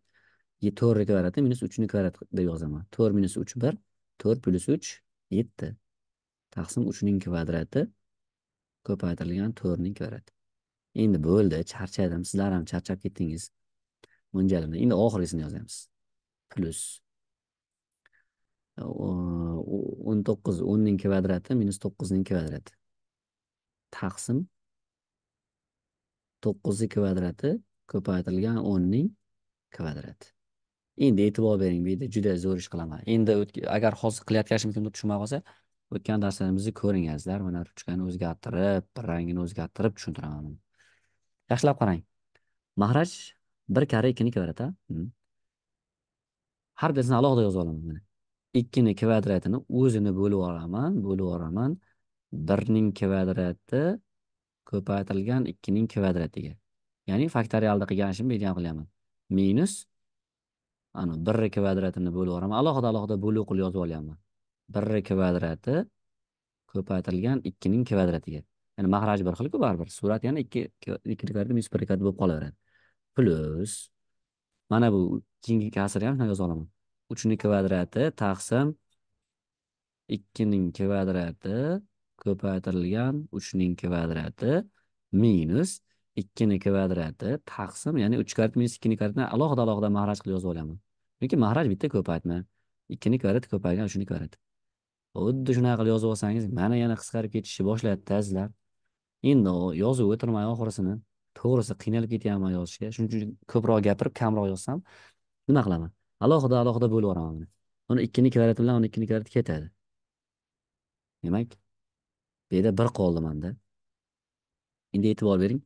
Speaker 1: to'rtni kvadrati minus uchni kvadrati deb yozaman to'rt minus uch bir to'rt plyus uch yetti taqsim uchning kvadrati ko'paytirilgan to'rtning kvadrati endi bo'ldi charchadim sizlar ham charchab ketdingiz mo'ljalimda endi oxirgisini yozamiz plyus o'n to'qqiz o'nning kvadrati minus to'qqizning kvadrati taqsim to'qqizni kvadrati ko'paytirilgan o'nning kvadrati endi e'tibor bering bu yerda juda zo'r ish qilaman endi agar hozir qilayotgan kimdir tushunmay qolsa o'tgan darslarimizni ko'ring azizlar mana ruchkani o'zgartirib rangini o'zgartirib tushuntiraman yaxshilab qarang mahraj bir karra ikkini kvadrat a hmm. har birtasini alohida yozib olaman mana ikkini kvadratini o'zini bo'lib olaman bo'lib olaman birning kvadrati ko'paytirilgan ikkining kvadratiga ya'ni faktorialda qilgan ishimni bu yerga qilyapman minus ana birni kvadratini bo'lib olaman alohida alohida bo'luv qilib yozib olyapman birni kvadrati ko'paytirilgan ikkining kvadratiga ya'ni mahraj bir xilku baribir surat yana ikki ikki kvadrat minus bir kvadrat bo'lib qolaveradi plyus mana bu keyingi kasrga ham shunaqa yoza olaman uchni kvadrati taqsim ikkining kvadrati ko'paytirilgan uchning kvadrati minus ikkini kvadrati taqsim ya'ni uch kvadrat minus ikkini kvadratni alohida alohida mahraj qilib yozib olaman chunki mahraj bitta ko'paytma ikkini kvadrat ko'paygan uchini kvadrat xuddi shunaqa qilib yozib olsangiz mana yana qisqarib ketishni boshlayapti azizlar endi yozib o'tirmay oxirisini to'g'risi qiynalib ketyapman yozishga shuning uchun ko'proq gapirib kamroq yozsam nima qilaman alohida alohida bo'lib yuboraman uni uni ikkini kvadrati bilan uni ikkini kvadrati ketadi demak bu yerda bir qoldi manda endi e'tibor bering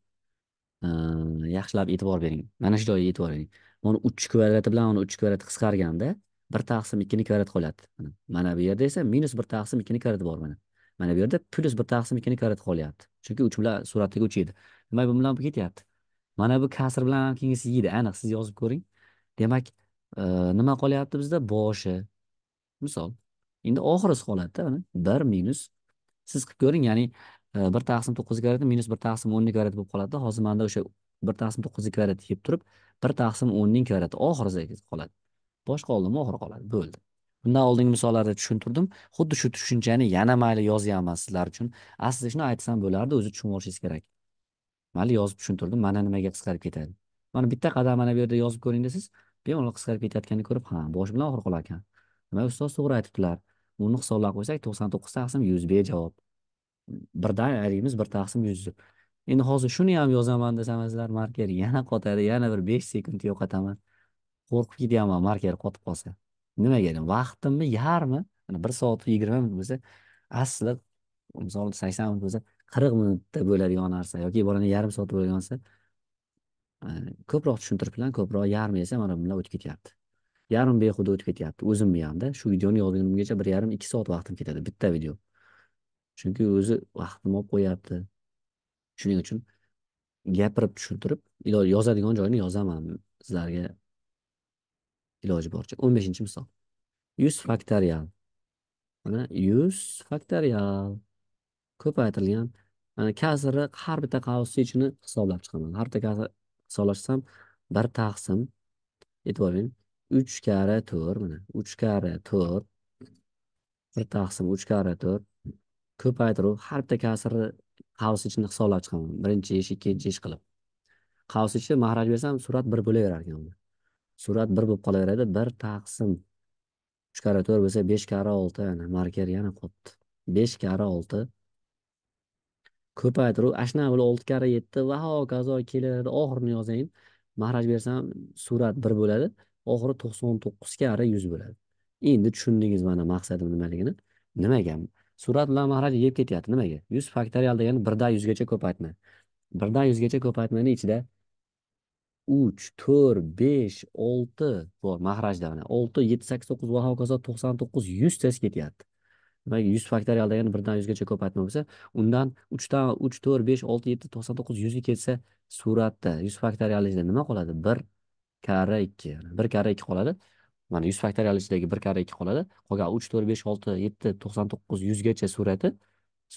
Speaker 1: yaxshilab e'tibor bering mana shu joyga e'tibor bering uni uch kvadrati bilan uni uch kvadrati qisqarganda bir taqsim ikkini kvadrat qoladi mana bu yerda esa minus bir taqsim ikkini kvadrat bor mana mana bu yerda plyus bir taqsim ikkini kvadrat qolyapti chunki uch bilan suratdagi uch edi demak bu bilan bu ketyapti mana bu kasr bilan keyingisi yeydi aniq siz yozib ko'ring demak nima qolyapti bizda boshi misol endi oxirgisi qoladida mana bir minus siz qilib ko'ring ya'ni e, bir taqsim to'qqiz kvadrat minus bir taqsim o'nni kvadrati bo'lib qoladida hozir manda o'sha bir taqsim to'qqizni kvadrati kelib turib bir taqsim o'nning kvadrati oxirida qoladi bosh qoldimi oxiri qoladi bo'ldi bundan oldingi misollarda tushuntirdim xuddi shu tushunchani yana mayli yozganman sizlar uchun aslida shuni aytsam bo'lardi o'zi tushunib olishingiz kerak mayli yozib tushuntirdim mana nimaga qisqarib ketadi mana bitta qadam mana bu yerda yozib ko'ring desiz bemalol qisqarib ketayotganini ko'rib ha bosh bilan oxir qolar ekan nima ustoz to'g'ri aytibdilar uni hisoblab qo'ysak to'qson to'qqiz taqsim yuz javob birdan aytaymiz bir taqsim yuz endi hozir shuni ham yozaman desamizlar marker yana qotadi yana bir besh sekund yo'qotaman qo'rqib ketyapman marker qotib qolsa nimaga vaqtimni yarmi bir soat yigirma minut bo'lsa asli misol sakson minut bo'lsa qirq minutda bo'ladigan narsa yoki bolani yarim soatda bo'ladigan narsa ko'proq tushuntirib bilan ko'proq yarmi esa mana bunlar o'tib ketyapti yarim behuda o'tib ketyapti o'zimni hamda shu videoni yozgunimgacha bir yarim ikki soat vaqtim ketadi bitta video chunki o'zi vaqtimni olib qo'yapti shuning uchun gapirib tushuntirib iloji yozadigan joyini yozaman sizlarga iloji boricha o'n beshinchi misol yuz faktorial mana yuz faktorial ko'paytirilgan kasri har bitta qavs ichini hisoblab chiqaman har bitta hisoblashsam bir taqsim e'tibor bering uch karra to'rt mana uch karra to'rt bir taqsim uch karra to'rt ko'paytiruv har bitta kasrni qavs ichini hisoblab chiqaman birinchi ish ikkinchi ish qilib qavs ichi mahraj bersam surat bir bo'laverar ekan surat bir bo'lib qolaveradi bir taqsim uch karra to'rt bo'lsa besh karra olti ana marker yana qolibdi besh karra olti ko'paytirib ashna bo'lib olti karra yetti va hokazo kelaveradi oxirini yozayin mahraj bersam surat bir bo'ladi oxiri to'qson to'qqiz karra yuz bo'ladi endi tushundingiz mana maqsadim nimaligini nimaga surat bilan mahraj yeb ketyapti nimaga yuz faktorial degani birdan yuzgacha ko'paytma birdan yuzgacha ko'paytmani ichida uch to'rt besh olti bor mahrajda mana olti yetti sakkiz to'qqiz va hokazo to'qson to'qqiz yuztasi ketyapti va yuz faktorial degani birdan yuzgacha ko'paytma bo'lsa undan uchdan uch to'rt besh olti yetti to'qson to'qqiz yuzga ketsa suratda yuz faktorial ichida nima qoladi bir karra ikki bir karra ikki qoladi mana yuz faktorial ichidagi bir karra ikki qoladi qolgan uch to'rt besh olti yetti to'qson to'qqiz yuzgacha surati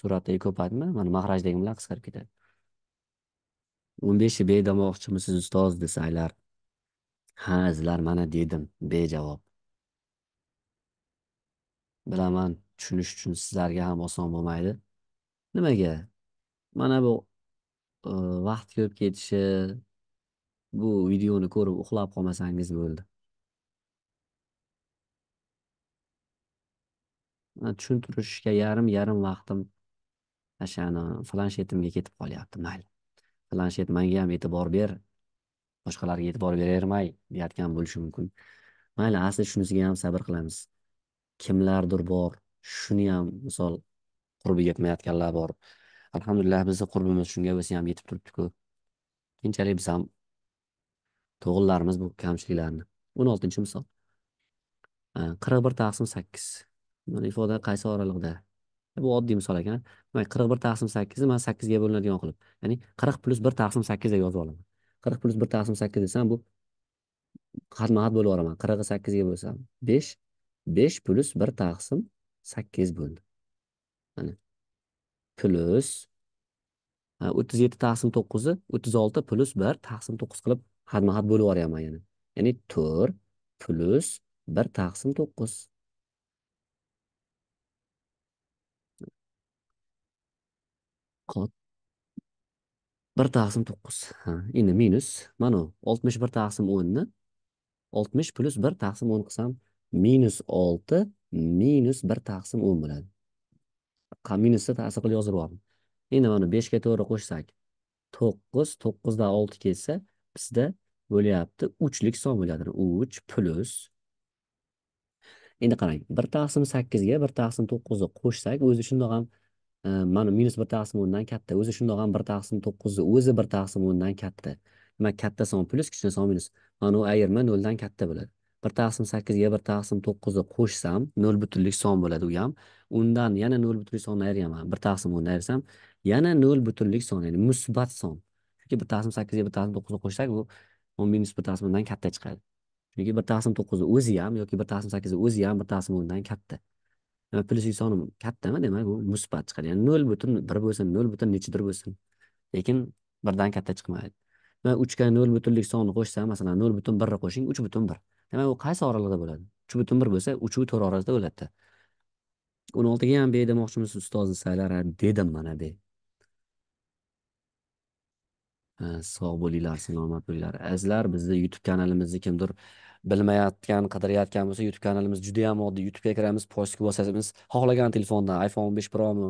Speaker 1: suratdagi ko'paytma mana mahrajdagi bilan qisqarib ketadi o'n beshi b demoqchimisiz ustoz desanglar ha izlar mana dedim b javob bilaman tushunish uchun sizlarga ham oson bo'lmaydi nimaga mana bu e, vaqt ko'p ketishi bu videoni ko'rib uxlab qolmasangiz bo'ldi tushuntirishga yarim yarim vaqtim ashani planshetimga ketib qolyapti mayli planshet manga ham e'tibor ber boshqalarga e'tibor beravermay deyotgan bo'lishi mumkin mayli asli shunisiga ham sabr qilamiz kimlardir bor shuni ham misol qurbi yetmayotganlar bor alhamdulillah bizni qurbimiz shunga o'zi ham yetib turibdiku keyinchalik biz ham to'g'illarmiz bu kamchiliklarni o'n oltinchi misol qirq bir taqsim sakkiz mana ifoda qaysi oraliqda e, bu oddiy misol ekan qirq bir taqsim sakkizni man sakkizga bo'linadigan qilib ya'ni qirq plyus bir taqsim sakkiz deb yozib olaman qirq plyus bir taqsim sakkiz desam bu xatma xat bo'lib yuboraman qirqi sakkizga bo'lsam besh 5 plus 1 taqsim 8 bo'ldi. Mana plus 37 taqsim 9 36 plus 1 taqsim 9 qilib hadma-had bo'lib yuboryapman yana. Ya'ni 4 plus 1 taqsim 9. Qot 1 taqsim 9. Ha, endi minus. Mana 61 taqsim 10 ni 60 plus 1 taqsim 10 qilsam minus 6 minus 1 taqsim 10 bo'ladi. Qa minusni ta'si qilib yozib olamiz. Endi mana 5 ga to'g'ri qo'shsak 9 9 dan 6 kelsa bizda bo'lyapti 3 lik son bo'ladi. 3 plus Endi qarang, 1 taqsim 8 ga 1 taqsim 9 ni qo'shsak o'zi shundoq ham e, mana minus 1 taqsim 10 dan katta. O'zi shundoq ham 1 taqsim 9 ni o'zi 1 taqsim 10 dan katta. Demak katta son plus kichik son minus. Mana u ayirma 0 dan katta bo'ladi. bir taqsim sakkizga bir taqsim to'qqizni qo'shsam nol butunlik son bo'ladi u ham undan yana nol butunlik sonni ayiraman bir taqsim o'nni ayirsam yana nol butunlik son ya'ni musbat son chunki bir taqsim sakkizga bir taqsim to'qqizni qo'shsak bu o'n minus bir taqsim o'ndan katta chiqadi chunki bir taqsim to'qqizni o'zi ham yoki bir taqsim sakkizni o'zi ham bir taqsim o'ndan katta plyuslik soni kattami demak bu musbat chiqadi ya'ni nol butun bir bo'lsin nol butun nechidir bo'lsin lekin birdan katta chiqmaydi va uchga nol butunlik sonni qo'shsam masalan nol butun birni qo'shing uch butun bir demak u qaysi oralig'ida bo'ladi uch butun bir bo'lsa uchu to'rt orasida bo'ladida o'n oltiga ham bey demoqchimiz ustozni saylar dedim mana be sog' bo'linglar salomat bo'linglar azizlar bizni youtube kanalimizni kimdir bilmayotgan qidirayotgan bo'lsa youtube kanalimiz juda yam oddiy youtubega kiramiz postga bosamiz xohlagan telefondan iphone besh promi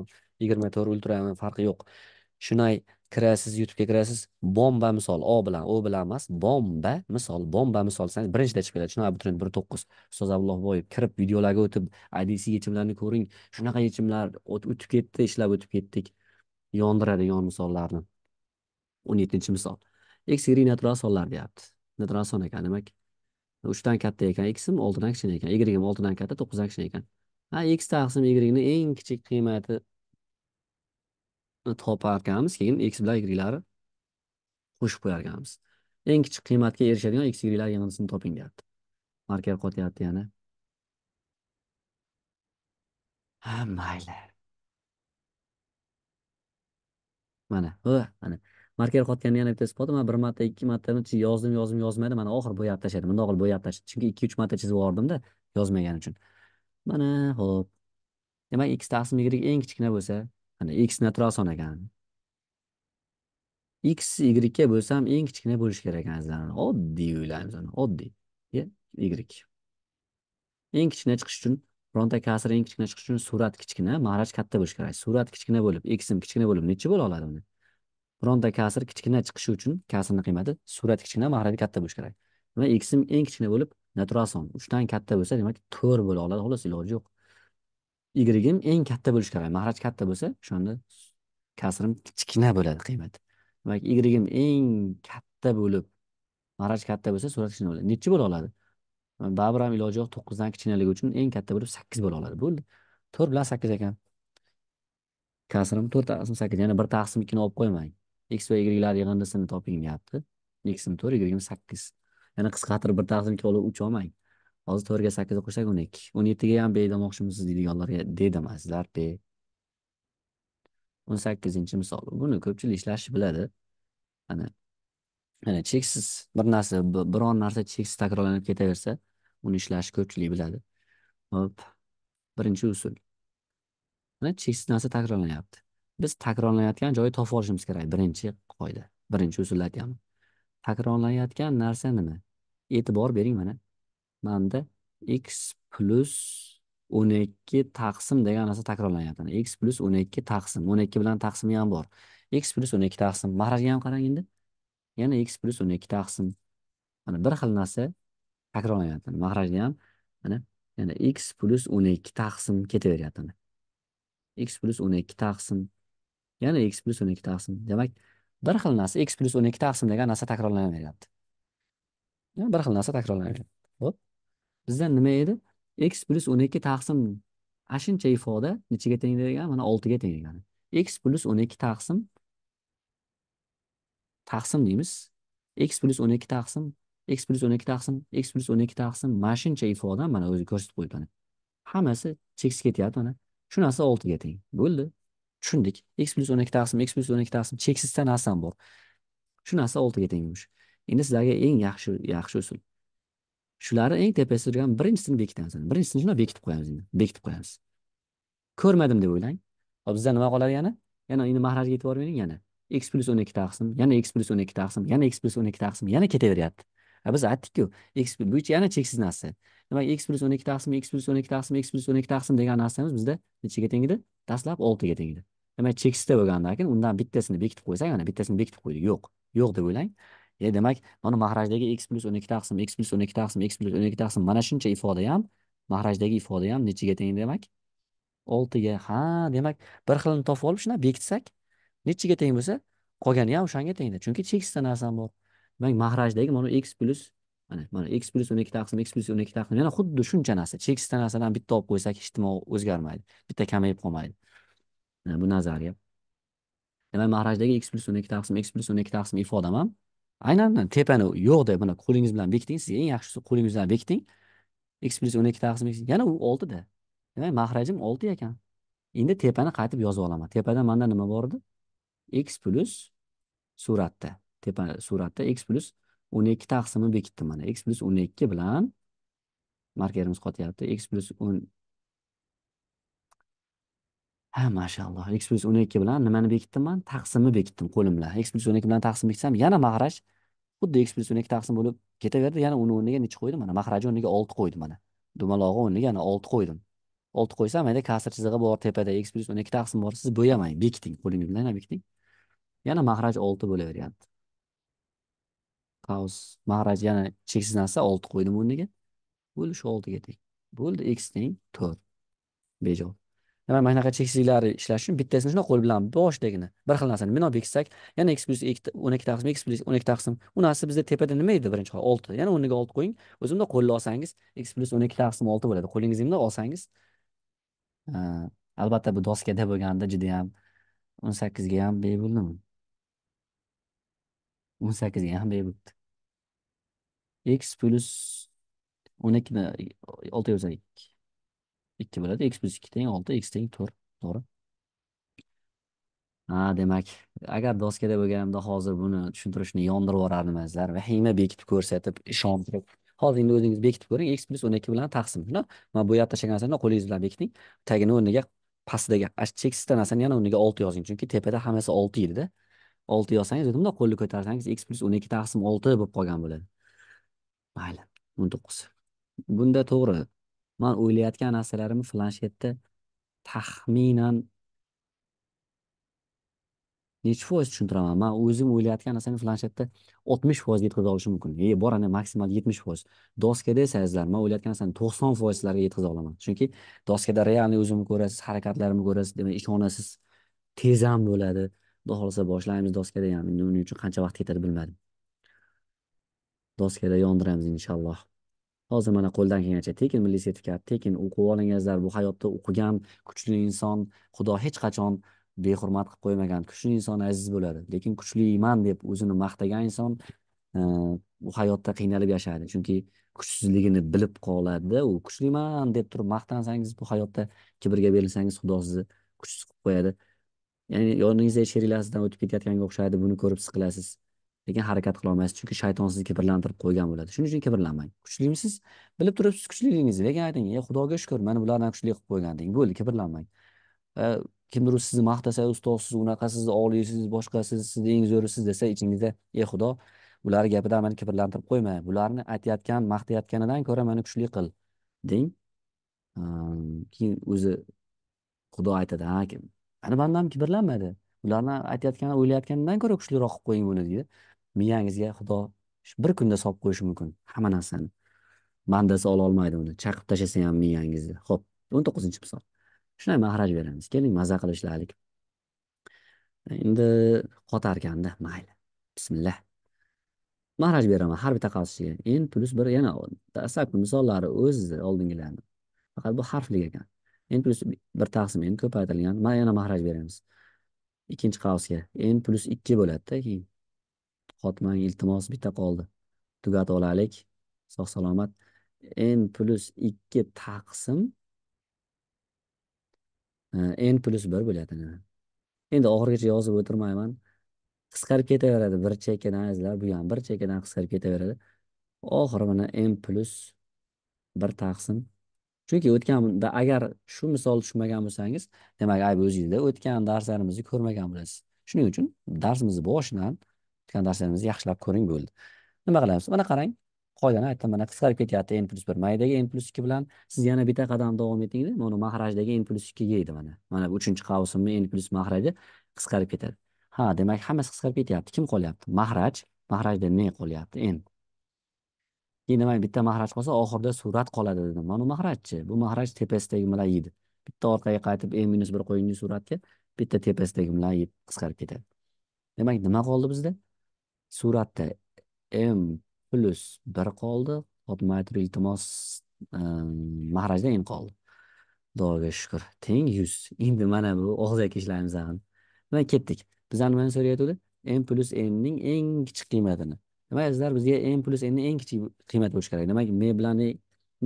Speaker 1: yigirma to'rt ultrami farqi yo'q shunday kirasiz youtubega kirasiz bomba misol o bilan u bilan emas bomba misol bomba misol san birinchida chiqib keladi chinoy abituriyent bir to'qqiz ustoz abdullohboyev kirib videolarga o'tib idc yechimlarini ko'ring shunaqa yechimlar o'tib ketdi ishlab o'tib ketdik yondiradigan misollarni o'n yettinchi misol x y naturalsonlar deyapti naturalson ekan demak uchdan katta ekan xim oltidan kichkina ekan y ham oltidan katta to'qqizdan kichkina ekan ha x taqsim y eng kichik qiymati toparkanmiz keyin x bilan ylarni qo'shib qo'yarkanmiz eng kichik qiymatga erishadigan x lar yig'indisini toping deyapti marker qotyapti yana ha mayli mana mana marker qotgani yana bitta isboti man bir marta ikki martani yozdim yozdim yozmaydi mana oxiri bo'yab tashladim bundoq qilib bo'yab tashladim chunki ikki uch marta chizib yubordimda yozmagani uchun mana ho'p demak x taqsim y eng kichkina bo'lsa Hani x natural son ekan. x y bo'lsa ham eng kichkina bo'lish kerak ekan oddiy o'ylaymiz uni oddiy y eng kichkina chiqish uchun bironta kasr eng kichkina chiqish uchun surat kichkina maraj katta bo'lish kerak surat kichkina bo'lib eksim kichkina bo'lib nechi bo'la oladi uni bironta kasr kichkina chiqishi uchun kasrning qiymati surat kichkina maraj katta bo'lish kerak demak eksim eng kichkina bo'lib natural son 3 dan katta bo'lsa demak 4 bo'la oladi xolos iloji yo'q y eng katta bo'lishi kerak. mahraj katta bo'lsa o'shanda kasrim kichkina bo'ladi qiymati demak y eng katta bo'lib mahraj katta bo'lsa surat kichkina bo'ladi nechi bo'la oladi baribir ham iloji yo'q to'qqizdan kichkinaligi uchun eng katta bo'lib sakkiz bo'la oladi bo'ldi to'rt bilan sakkiz ekan kasrim to'rt taqsim sakkiz yana bir taqsim ikkini olib qo'ymang x va ylar yig'indisini toping deyapti x to'rt y sakkiz yana qisqartirib bir taqsim ikki olib uch olmang hozir to'rtga sakkizni qo'shsak o'n ikki o'n yettiga ham be demoqchimisiz deydiganlarga de demasizlar be o'n sakkizinchi misol buni ko'pchilik ishlashni biladi ana ana cheksiz bir narsa biron narsa cheksiz takrorlanib ketaversa uni ishlashni ko'pchilik biladi hop birinchi usul mana cheksiz narsa takrorlanyapti biz takrorlanayotgan joyni topib olishimiz kerak birinchi qoida birinchi usulni aytyapman takrorlanayotgan narsa nima e'tibor bering mana manda x plus o'n ikki taqsim degan narsa takrorlanyapti x plus o'n ikki taqsim o'n ikki bilan taqsimi ham bor x plus o'n ikki taqsim marajga ham qarang endi yana x plus o'n ikki taqsim mana bir xil narsa takrorlanyapti mahrajda ham mana yana x plus o'n ikki taqsim ketaveryapti x plus o'n ikki taqsim yana x plus o'n ikki taqsim demak bir xil narsa x plus o'n ikki taqsim degan narsa takrorlanaveryapti bir xil narsa takrorlanyapti ho'p bizda nima edi x plyus o'n ikki taqsim ana shuncha ifoda nechiga teng degan mana oltiga teng degan x plyus o'n ikki taqsim taqsim deymiz x plyus o'n ikki taqsim x plyus o'n ikki taqsim x plyus o'n ikki taqsim mana shuncha ifoda mana o'zi ko'rsatib qo'yibdi mana hammasi cheksiz ketyapti mana shu narsa oltiga teng bo'ldi tushundik x plyus o'n ikki taqsim x plyus o'n ikki taqsim cheksizta narsam bor shu narsa oltiga teng endi sizlarga eng yaxshi yaxshi usul shularni eng tepasida turgan birinchisini bekitamiz birinchisini shundoq bekitib qo'yamiz endi bekitib qo'yamiz ko'rmadim deb o'ylang hop bizda nima qoladi yana yana endi mahrajga yetib bering yana x plyus o'n ikki taqsim yana x plyus o'n ikki taqsim yana x plyus o'n ikki taqsim yana ketaveryapti biz aytdikku x bo'yicha yana cheksiz narsa demak x plyus o'n ikki taqsim x plyus o'n ikki taqsim x plyus o'n ikki taqsim degan narsamiz bizda nechiga edi dastlab oltiga teng edi demak cheksizda bo'lgandan keyin undan bittasini bekitib qo'ysak mana bittasini bekitib qo'ydik yo'q yo'q deb o'ylang e demak mana mahrajdagi x plyus o'n ikki taqsim x plyus o'n ikki taqsim x plyus o'n ikki taqsim mana shuncha ifoda ham mahrajdagi ifoda ham nechiga teng demak oltiga ha demak bir xilini topib olib shunaqa bekitsak nechiga teng bo'lsa qolgani ham o'shanga tengda chunki cheksizda narsam bor demak mahrajdagi mana x plyus mana mana x plyus o'n ikki taqsim x plyus o'n ikki taqsim yana xuddi shuncha narsa cheksizda narsadan bitta olib qo'ysak nima o'zgarmaydi bitta kamayib qolmaydi e, bu nazariya demak mahrajdagi x plyus o'n ikki taqsim x plyus o'n ikki taqsim ifodam ham aynan tepani yo'qda mana qo'lingiz bilan bekiting siz eng yaxshisi qo'lingiz bilan bekiting x plyus o'n ikki taqsim yana u oltida demak mahrajim olti ekan endi tepani qaytib yozib olaman tepada manda nima bor edi x plyus suratda tepa suratda x plyus o'n ikki taqsimi bekitdim mana x plyus o'n ikki bilan markerimiz qotyapti x plyus o'n ha mashaalloh x plyus o'n ikki bilan nimani bekitdim man taqsimni bekitdim qo'lim bilan x plyus o'n ikki bilan taqsim bekitsam yana mahraj xuddi x plyus o'n ikki taqsim bo'lib ketaverdi yana uni o'rniga necha qo'ydim mana mahrajni o'rniga olti qo'ydim mana dumalog'i o'rniga yana olti qo'ydim olti qo'ysam mayda kasr chizig'i bor tepada x plyus o'n ikki taqsim bor siz bo'yamang bekiting qo'lingiz bilan yana bekiting yana mahraj olti bo'laveryapti qaus mahraj yana cheksiz narsa olti qo'ydim o'rniga bo'ldi shu oltiga teng bo'ldi x teng to'rt bejavob nima mana shunaqa cheksizliklari ishlash uchun bittasini shunaqa qo'l bilan boshidagini bir xil narsani bino bekitsak yana x plyus o'n ikki taqsim x plyus o'n ikki taqsim u narsa bizda tepada nima edi birinchi olti yana o'rniga olti qo'ying o'zi bundoq qo'lni olsangiz x plyus o'n ikki taqsim olti bo'ladi qo'lingizni bundoq olsangiz albatta bu doskada bo'lganda judayam o'n sakkizga ham be bo'ldimi o'n sakkizga ham be bo'libdi x plyus o'n ikkini oltiga ikki 2 bo'ladi x plyus teng 6 x teng 4 to'g'ri ha demak agar doskada bo'lganimda hozir buni tushuntirishni yondirib yuborardimizlar vahima bekitib ko'rsatib ishontirib hozir endi o'zingiz bekitib ko'ring x plyus o'n ikki bilan taqsim mana bu yoqda tashlagan narsani qo'lingiz bilan bekiting tagini o'rniga pastdagi cheksizda narsani yana o'rniga olti yozing chunki tepada hammasi olti edida olti yozsangiz o'zi bundoq qo'lni ko'tarsangiz x plyus o'n ikki taqsim olti bo'lib qolgan bo'ladi mayli o'n to'qqiz bunda to'g'ri man o'ylayotgan narsalarimni planshetda taxminan nechi foiz tushuntiraman man o'zim o'ylayotgan narsani planshetda oltmish foiz yetkaza olishim mumkin e bor ana maksimal yetmish foiz doskada esa azizlar man o'ylayotgan narsani to'qson foiz sizlarga yetkaza olaman chunki doskada realniy o'zimni ko'rasiz harakatlarimni ko'rasiz demak ishonasiz tez ham bo'ladi xudo xohlasa boshlaymiz doskada ham endi uning uchun qancha vaqt ketadi bilmadim doskada yondiramiz inshaalloh hozir mana qo'ldan kelgancha tekin milliy sertifikat tekin o'qib olinglar bu hayotda o'qigan kuchli inson xudo hech qachon behurmat qilib qo'ymagan kuchli inson aziz bo'ladi lekin kuchliman deb o'zini maqtagan inson e, bu hayotda qiynalib yashaydi chunki kuchsizligini bilib qoladida u kuchliman deb turib maqtansangiz bu hayotda kibrga berilsangiz xudo sizni kuchsiz qilib qo'yadi ya'ni yoningizda sheriklar sizdan o'tib ketayotganga o'xshaydi buni ko'rib siqilasiz lekin harakat qilolmaysiz chunki shayton sizni kibrlantirib qo'ygan bo'ladi shuning uchun kibrlanmang kuchlimisiz bilib turibsiz kuchliligingizni lekin ayting ey xudoga shukur mani bulardan kuchli qilib qo'ygan deng bo'ldi kibrlanmang kimdir sizni maqtasa ustozsiz unaqasiz oliysiz boshqasiz siz eng zo'risiz desa ichingizda ey xudo bularni gapidan meni kibrlantirib qo'yma bularni aytayotgan maqtayotganidan ko'ra mani kuchli qil deng keyin o'zi xudo aytadi ha mani bandam kibrlanmadi ularni aytayotgan o'ylayotganidan ko'ra kuchliroq qilib qo'ying buni deydi miyangizga xudo bir kunda solib qo'yishi mumkin hamma narsani bandasi ololmaydi uni chaqib tashlasa ham miyangizni ho'p o'n to'qqizinchi misol shunday mahraj beramiz keling maza qilib ishlaylik endi qotarkanda mayli bismillah mahraj beraman har bitta qarshiga n plyus bir yana dastlabki misollari o'z oldingilarni faqat bu harfli ekan n plyus bir taqsim n ko'paytirilgan mana yana mahraj beramiz ikkinchi qavsga n plyus ikki bo'ladida keyin xotman iltimos bitta qoldi tugatib olaylik sog' salomat n plyus ikki taqsim n plyus bir bo'ladi endi oxirigacha yozib o'tirmayman qisqarib ketaveradi bir chekkadan izlab bu ham bir chekkadan qisqarib ketaveradi oxiri mana n plyus bir taqsim chunki o'tgan agar shu misolni tushunmagan bo'lsangiz demak ayb o'zingizda o'tgan darslarimizni ko'rmagan bo'lasiz shuning uchun darsimizni boshidan o'tgan darslarimizni yaxshilab ko'ring bo'ldi nima qilamiz mana qarang qoidani aytdim mana qisqarib ketyapti n plyus bir maydagi n plyus ikki bilan siz yana bitta qadam davom etingda mana mahrajdagi n plyus ikkiga edi mana mana bu uchinchi qavsimni n plyus mahraji qisqarib ketadi ha demak hammasi qisqarib ketyapti kim qolyapti mahraj mahrajda ne qolyapti n keyin demak bitta mahraj qolsa oxirida surat qoladi dedim mana bu mahrajchi bu mahraj tepasidagi bilan yeydi bitta orqaga qaytib n minus bir qo'yingiz suratga bitta tepasidagi bilan qisqarib ketadi demak nima qoldi bizda suratda m plus bir qoldi qotmaytur iltimos mahrajda n qoldi xudoga shukur teng yuz endi mana bu og'zaki ishlaymiz va ketdik bizdan nimani so'rayotgandi n ning nning eng kichik qiymatini nima sizlar bizga n plus nni eng kichik qiymat bo'lishi kerak demak m bilan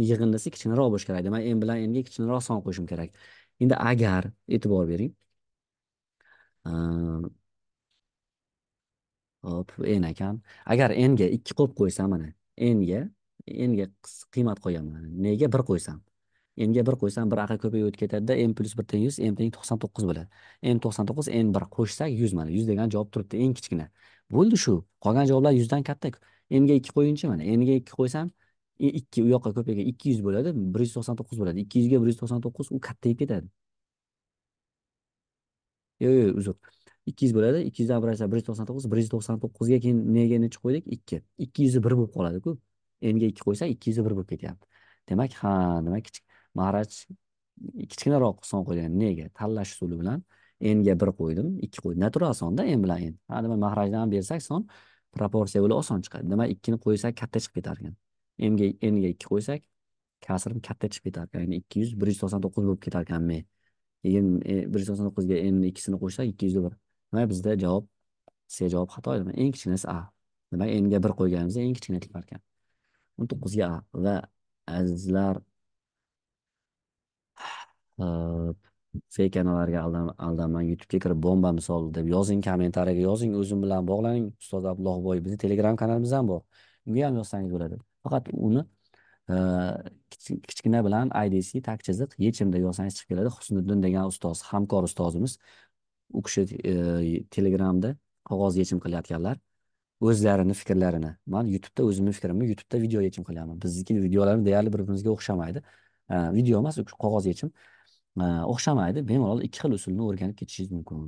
Speaker 1: yig'indisi kichkinaroq bo'lishi kerak demak m bilan nga kichkinaroq son qo'shim kerak endi agar e'tibor bering hop n ekan agar n ga ikki qo'yib qo'ysam mana n ga n ga qiymat qo'yaman nega bir qo'ysam n ga bir qo'ysam bir aql ko'payib o'tib ketadida n plyus bir teng yuz n teng to'qson to'qqiz bo'ladi n to'qson to'qqiz n bir qo'shsak yuz mana yuz degan javob turibdi eng kichkina bo'ldi shu qolgan javoblar yuzdan katta n ga ikki qo'yingchi mana n ga ikki qo'ysam ikki u yoqqa ko'paygan ikki yuz bo'ladi bir yuz to'qson to'qqiz bo'ladi ikki yuzga bir yuz to'qson to'qqiz u kattayib ketadi yo'q yo'q uzr ikki yuz bo'ladi ikki yuzdan operasiya bir yuz to'qson to'qqiz bir yuz to'qson to'qqizga keyin nega nechi qo'ydik ikki ikki yuzi bir bo'lib qoladiku nga ikki qo'ysa ikki yuzi bir bo'lib ketyapti demak ha demak kichik maraj kichkinaroq son qo'ygan nega tanlash usuli bilan nga bir qo'ydim ikki qo'ydim natural sonda n bilan n ha demak mahrajdan bersak son proporsiya bo'lib oson chiqadi demak ikkini qo'ysak katta chiqib ketar ekan mga nga ikki qo'ysak kasrim katta chiqib ketar ekan ya'ni ikki yuz bir yuz to'qson to'qqiz bo'lib ketar ekan keyin e, bir yuz to'qson to'qqizga n ikkisini qo'shsak ikki yuz bir Demak bizda javob C javob xato edi. Eng kichkinasi A. Demak N'ga 1 qo'yganimizda eng kichkina tepar ekan. 19ga A va azizlar fake analarga aldanmang YouTube'ga kirib bomba misol deb yozing kommentariyaga yozing o'zim bilan bog'laning ustoz abdullohboy bizni telegram kanalimiz ham bor unga ham yozsangiz bo'ladi faqat uni e, kichkina bilan idc tag chiziq yechimda yozsangiz chiqib keladi husniddin degan ustoz hamkor ustozimiz u kishi e, telegramda qog'oz yechim qilayotganlar o'zlarini fikrlarini man youtubeda o'zimni fikrimni youtubeda video yechim qilyapman bizniki videolarimiz deyarli bir birimizga o'xshamaydi e, video emas qog'oz yechim e, o'xshamaydi bemalol ikki xil usulni o'rganib ketishingiz mumkin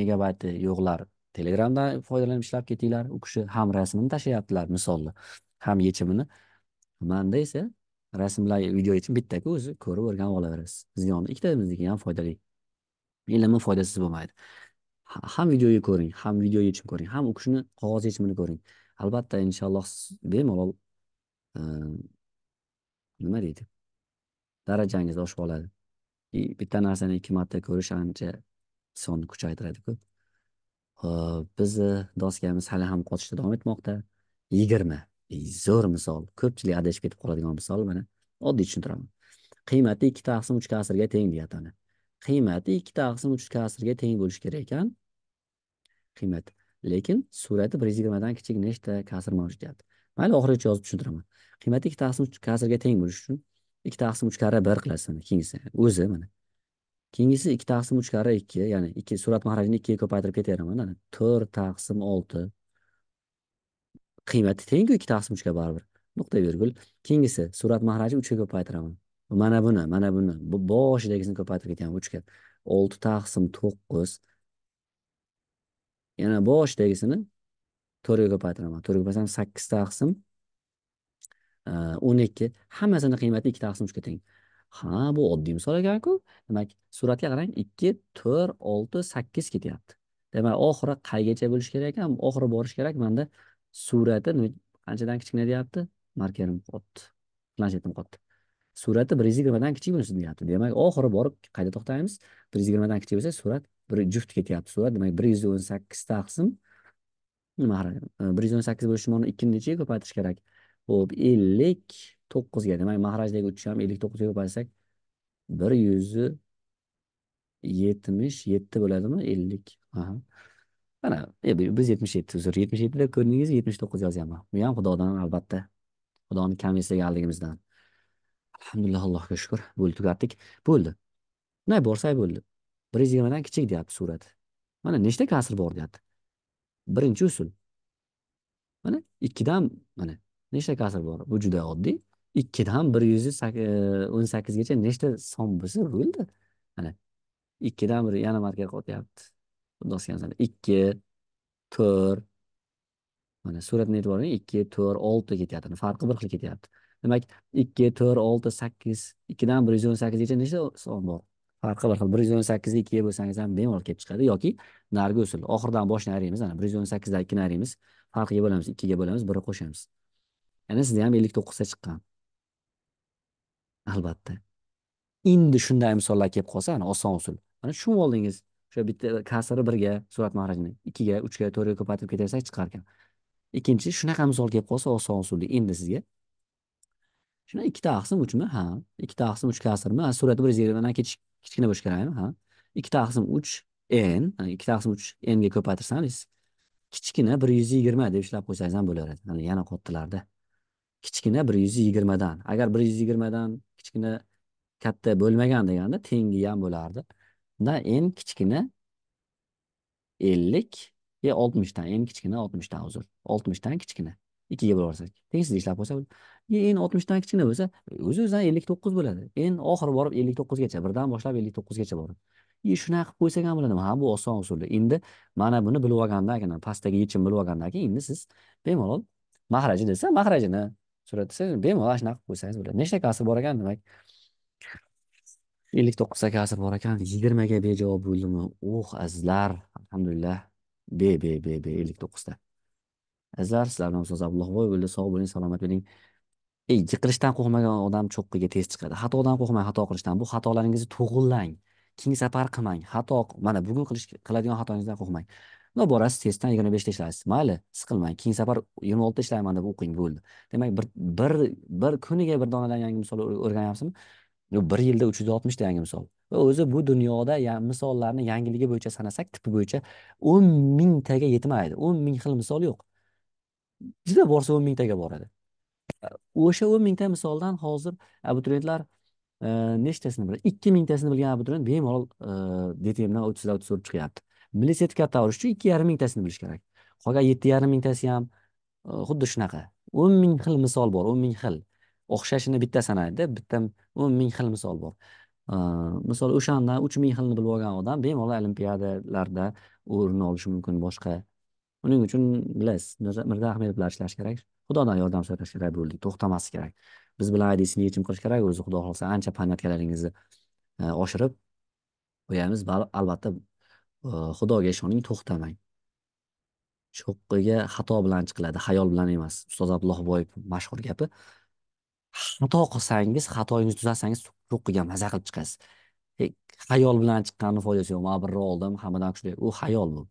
Speaker 1: megabaytni yo'qlar telegramdan foydalanib ishlab ketinglar u kishi ham rasmini tashlayaptilar misolni ham yechimini manda esa rasmlar video yechim bittaku o'zi ko'rib o'rganib olaverasiz bizni yonida ikkitamizniki ham foydali e'lonma foydasiz bo'lmaydi ham videoyi ko'ring ham video yechib ko'ring ham kishini qog'oz yechimini ko'ring albatta inshaalloh bemalol ehm, nima deydi darajangiz oshib oladi bitta narsani ikki marta ko'rish ancha sonni kuchaytiradiku hop bizni doskamiz hali ham qotishda davom etmoqda yigirma zo'r misol ko'pchilik adashib ketib qoladigan misol mana oddiy tushuntiraman qiymati ikkita taqsim uch kasrga teng deyapti ana qiymati ikkita aqsim uch kasrga teng bo'lishi kerak ekan qiymati lekin surati bir yuz yigirmadan kichik nechta kasr mavjud deyapti mayli oxirigacha yozib tushuntiraman qiymati ikkita aqsim uch kasrga teng bo'lishi uchun ikkita aqsim uch karra bir qilasan keyingisi o'zi mana keyingisi ikki taqsim uch karra ikki ya'ni ikki surat mahrajini ikkiga ko'paytirib ketaveraman mana to'rt taqsim olti qiymati tengku ikki taqsim uchga baribir nuqta vergul keyingisi surat 3 uchga ko'paytiraman mana buni mana buni boshidagisini ko'paytirib ketyapmiz uch kat olti taqsim to'qqiz yana boshidagisini to'rtga ko'paytiraman to'rtga ko'paytirsam sakkiz taqsim e, o'n ikki hammasini qiymati ikki taqsim uchga teng ha bu oddiy misol ekanku demak suratga qarang ikki to'rt olti sakkiz ketyapti demak oxiri qaygacha bo'lishi kerak ekan oxiri borish kerak manda surati qanchadan kichkina deyapti markerim qotdi planshetim qotdi surati bir yuz yigirmadan kichik bo'lsin deyapti demak oxiri borib qayta to'xtaymiz bir yuz yigirmadan kichik bo'lsa surat bir juft ketyapti surat demak bir yuz o'n sakkiz taqsim e, bir yuz o'n sakkiz bo'lishi bilan ikkini nechaga ko'paytirish kerak ho'p ellik to'qqizga demak mahrajdagi uch ham ellik to'qqizga ko'paytirsak bir yuz yetmish yetti bo'ladimi ellik mana e, biz yetmish yetti uzr yetmish yettida ko'rdingiz yetmish to'qqiz yozyapman bu ham xudodan albatta xudoni kam eslaganligimizdan alhamdulillah allohga shukur bo'ldi tugatdik bo'ldi bunday borsak bo'ldi bir yuz yigirmadan kichik deyapti surat. mana nechta kasr bor deyapti birinchi usul mana ikkidan mana nechta kasr bor bu juda oddiy ikkidan bir yuz e, o'n sakkizgacha nechta son bo'lsa bo'ldi mana ikkidan bir yana marka qotyapti xuddi osgan ikki to'rt mana suratni e'tibor bering ikki to'rt olti ketyapti farqi bir xil ketyapti demak ikki to'rt olti sakkiz ikkidan bir yuz o'n sakkizgacha nechta son bor farqi bir xil bir yuz o'n sakkizni ikkiga bo'lsangiz ham bemalol kelib chiqadi yoki narigi usul oxiridan boshini araymiz ana bir yuz o'n sakkizdan ikkini ayraymiz farqiga bo'lamiz ikkiga bo'lamiz biri qo'shamiz yana sizda ham ellik to'qqizta chiqqan albatta endi shunday misollar kelib qolsa ana oson usul mana tushunib oldingiz o'sha bitta kasrni birga surat mahrajini ikkiga uchga to'rtga ko'paytirib ketaversak chiqar ekan ikkinchi shunaqa misol kelib qolsa oson usul endi sizga shuna ikki taqsim uchmi ha ikki taqsim uch kasrmi surati bir yuz yigirmadan kichkina bo'lishi kerakmi ha ikki taqsim uch n ikki taqsim uch nga ko'paytirsangiz kichkina bir yuz yigirma deb ishlab qo'ysangiz ham yani yana kattalarda kichkina bir yuz yigirmadan agar bir yuz yigirmadan kichkina katta bo'lmagan deganda tengi ham bo'lardi unda n kichkina ellik yo oltmishdan n kichkina oltmishdan uzr oltmishdan kichkina ikkiga borsak tengsiz ishlab qo'ysa n oltmishdan kichkina bo'lsa o'z o'zidan ellik to'qqiz bo'ladi n oxiri borib ellik to'qqizgacha birdan boshlab ellik to'qqizgacha boradi и shunaqa qilib qo'ysak ham bo'ladimi ha bu oson usul endi mana buni bilib olgandan keyin pastdagi yechimni bilib olgandan keyin endi siz bemalol mahraji desa mahrajini desa bemalol shunaqa qilib qo'ysangiz bo'ladi nechta kasr bor ekan demak ellik to'qqizta kasr bor ekan yigirmaga bejavob bo'ldimi uh azizlar alhamdulillah be be be be ellik to'qqizta azar sizlardan ustoz Abdullohboy bo'ldi. Sog' bo'ling, salomat bo'ling. Ey, yiqilishdan qo'rqmagan odam cho'qqiga tez chiqadi. Xatodan qo'rqmang, xato qilishdan. Bu xatolaringizni to'g'irlang. Keng safar qilmang. Xato, mana bugun qilish qiladigan xatoingizdan qo'rqmang. No borasiz testdan 25 ta ishlaysiz. Mayli, siqilmang. Keyingi safar 26 oltita ishlayman deb o'qing bo'ldi. Demak, bir bir bir kuniga bir donadan yangi misol o'rganyapsizmi? Bir yilda 360 ta yangi misol. Va o'zi bu dunyoda misollarni yangiligi bo'yicha sanasak, tipi bo'yicha 10 mingtaga yetmaydi. 10 ming xil misol yo'q. juda borsa o'n mingtaga boradi o'sha o'n mingta misoldan hozir abituriyentlar e, nechtasini biladi ikki mingtasini bilgan abituriyent bemalol e, dtmdan o'ttizdan o'ttiz so'rib chiqyapti milliy sertifikatdan olish uchun ikki yarim mingtasini bilish kerak qolgan yetti yarim mingtasi ham e, xuddi shunaqa o'n ming xil misol bor o'n ming xil o'xshashini bitta sanaydida bitta o'n ming xil misol bor misol o'shandan uch ming xilni bilib olgan odam bemalol olimpiadalarda o'rin olishi mumkin boshqa Buning uchun bilasiz Mirza Ahmedov bilan ishlash kerak. Xudodan yordam so'rash kerak bu yerda to'xtamaslik kerak. Biz bilan hadisni yechim qilish kerak, o'zi Xudo xohlasa ancha pannatkalaringizni e, oshirib qo'yamiz. Albatta e, Xudoga ishoning, to'xtamang. Cho'qqiga xato bilan chiqiladi, xayol bilan emas. Ustoz Abdulloh Boyev mashhur gapi. Xato qilsangiz, xatoyingizni tuzatsangiz, cho'qqiga maza qilib chiqasiz. xayol bilan chiqqanni foydasi yo'q man birni oldim hammadan kuchli u xayol bu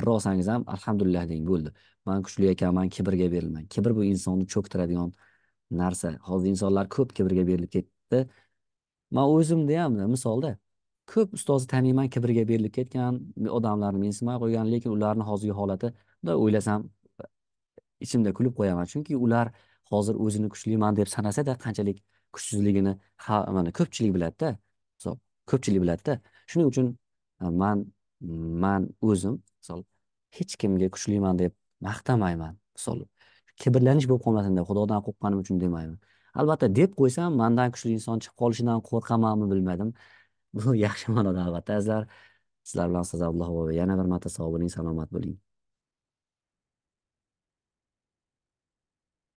Speaker 1: rosangiz ham alhamdulillah deng bo'ldi man kuchli ekanman kibrga berilmang kibr bu insonni cho'ktiradigan narsa hozir insonlar ko'p kibrga berilib ketdi man o'zimda ham misolda ko'p ustozni taniyman kibrga berilib ketgan odamlarni mensimay qo'ygan lekin ularni hozirgi holatida o'ylasam ichimda kulib qo'yaman chunki ular hozir o'zini kuchliman deb sanasada qanchalik kuchsizligini ha mana ko'pchilik biladida ko'pchilik biladida shuning uchun man man o'zim misol hech kimga kuchliman deb maqtamayman misol kibrlanish bo'lib qolmasin deb xudodan qo'rqqanim uchun demayman albatta deb qo'ysam mandan kuchli inson chiqib qolishidan qo'rqamanmi bilmadim bu yaxshi ma'noda albatta azizlar sizlar bilan ustoz abdulloh yana bir marta sog' bo'ling salomat bo'ling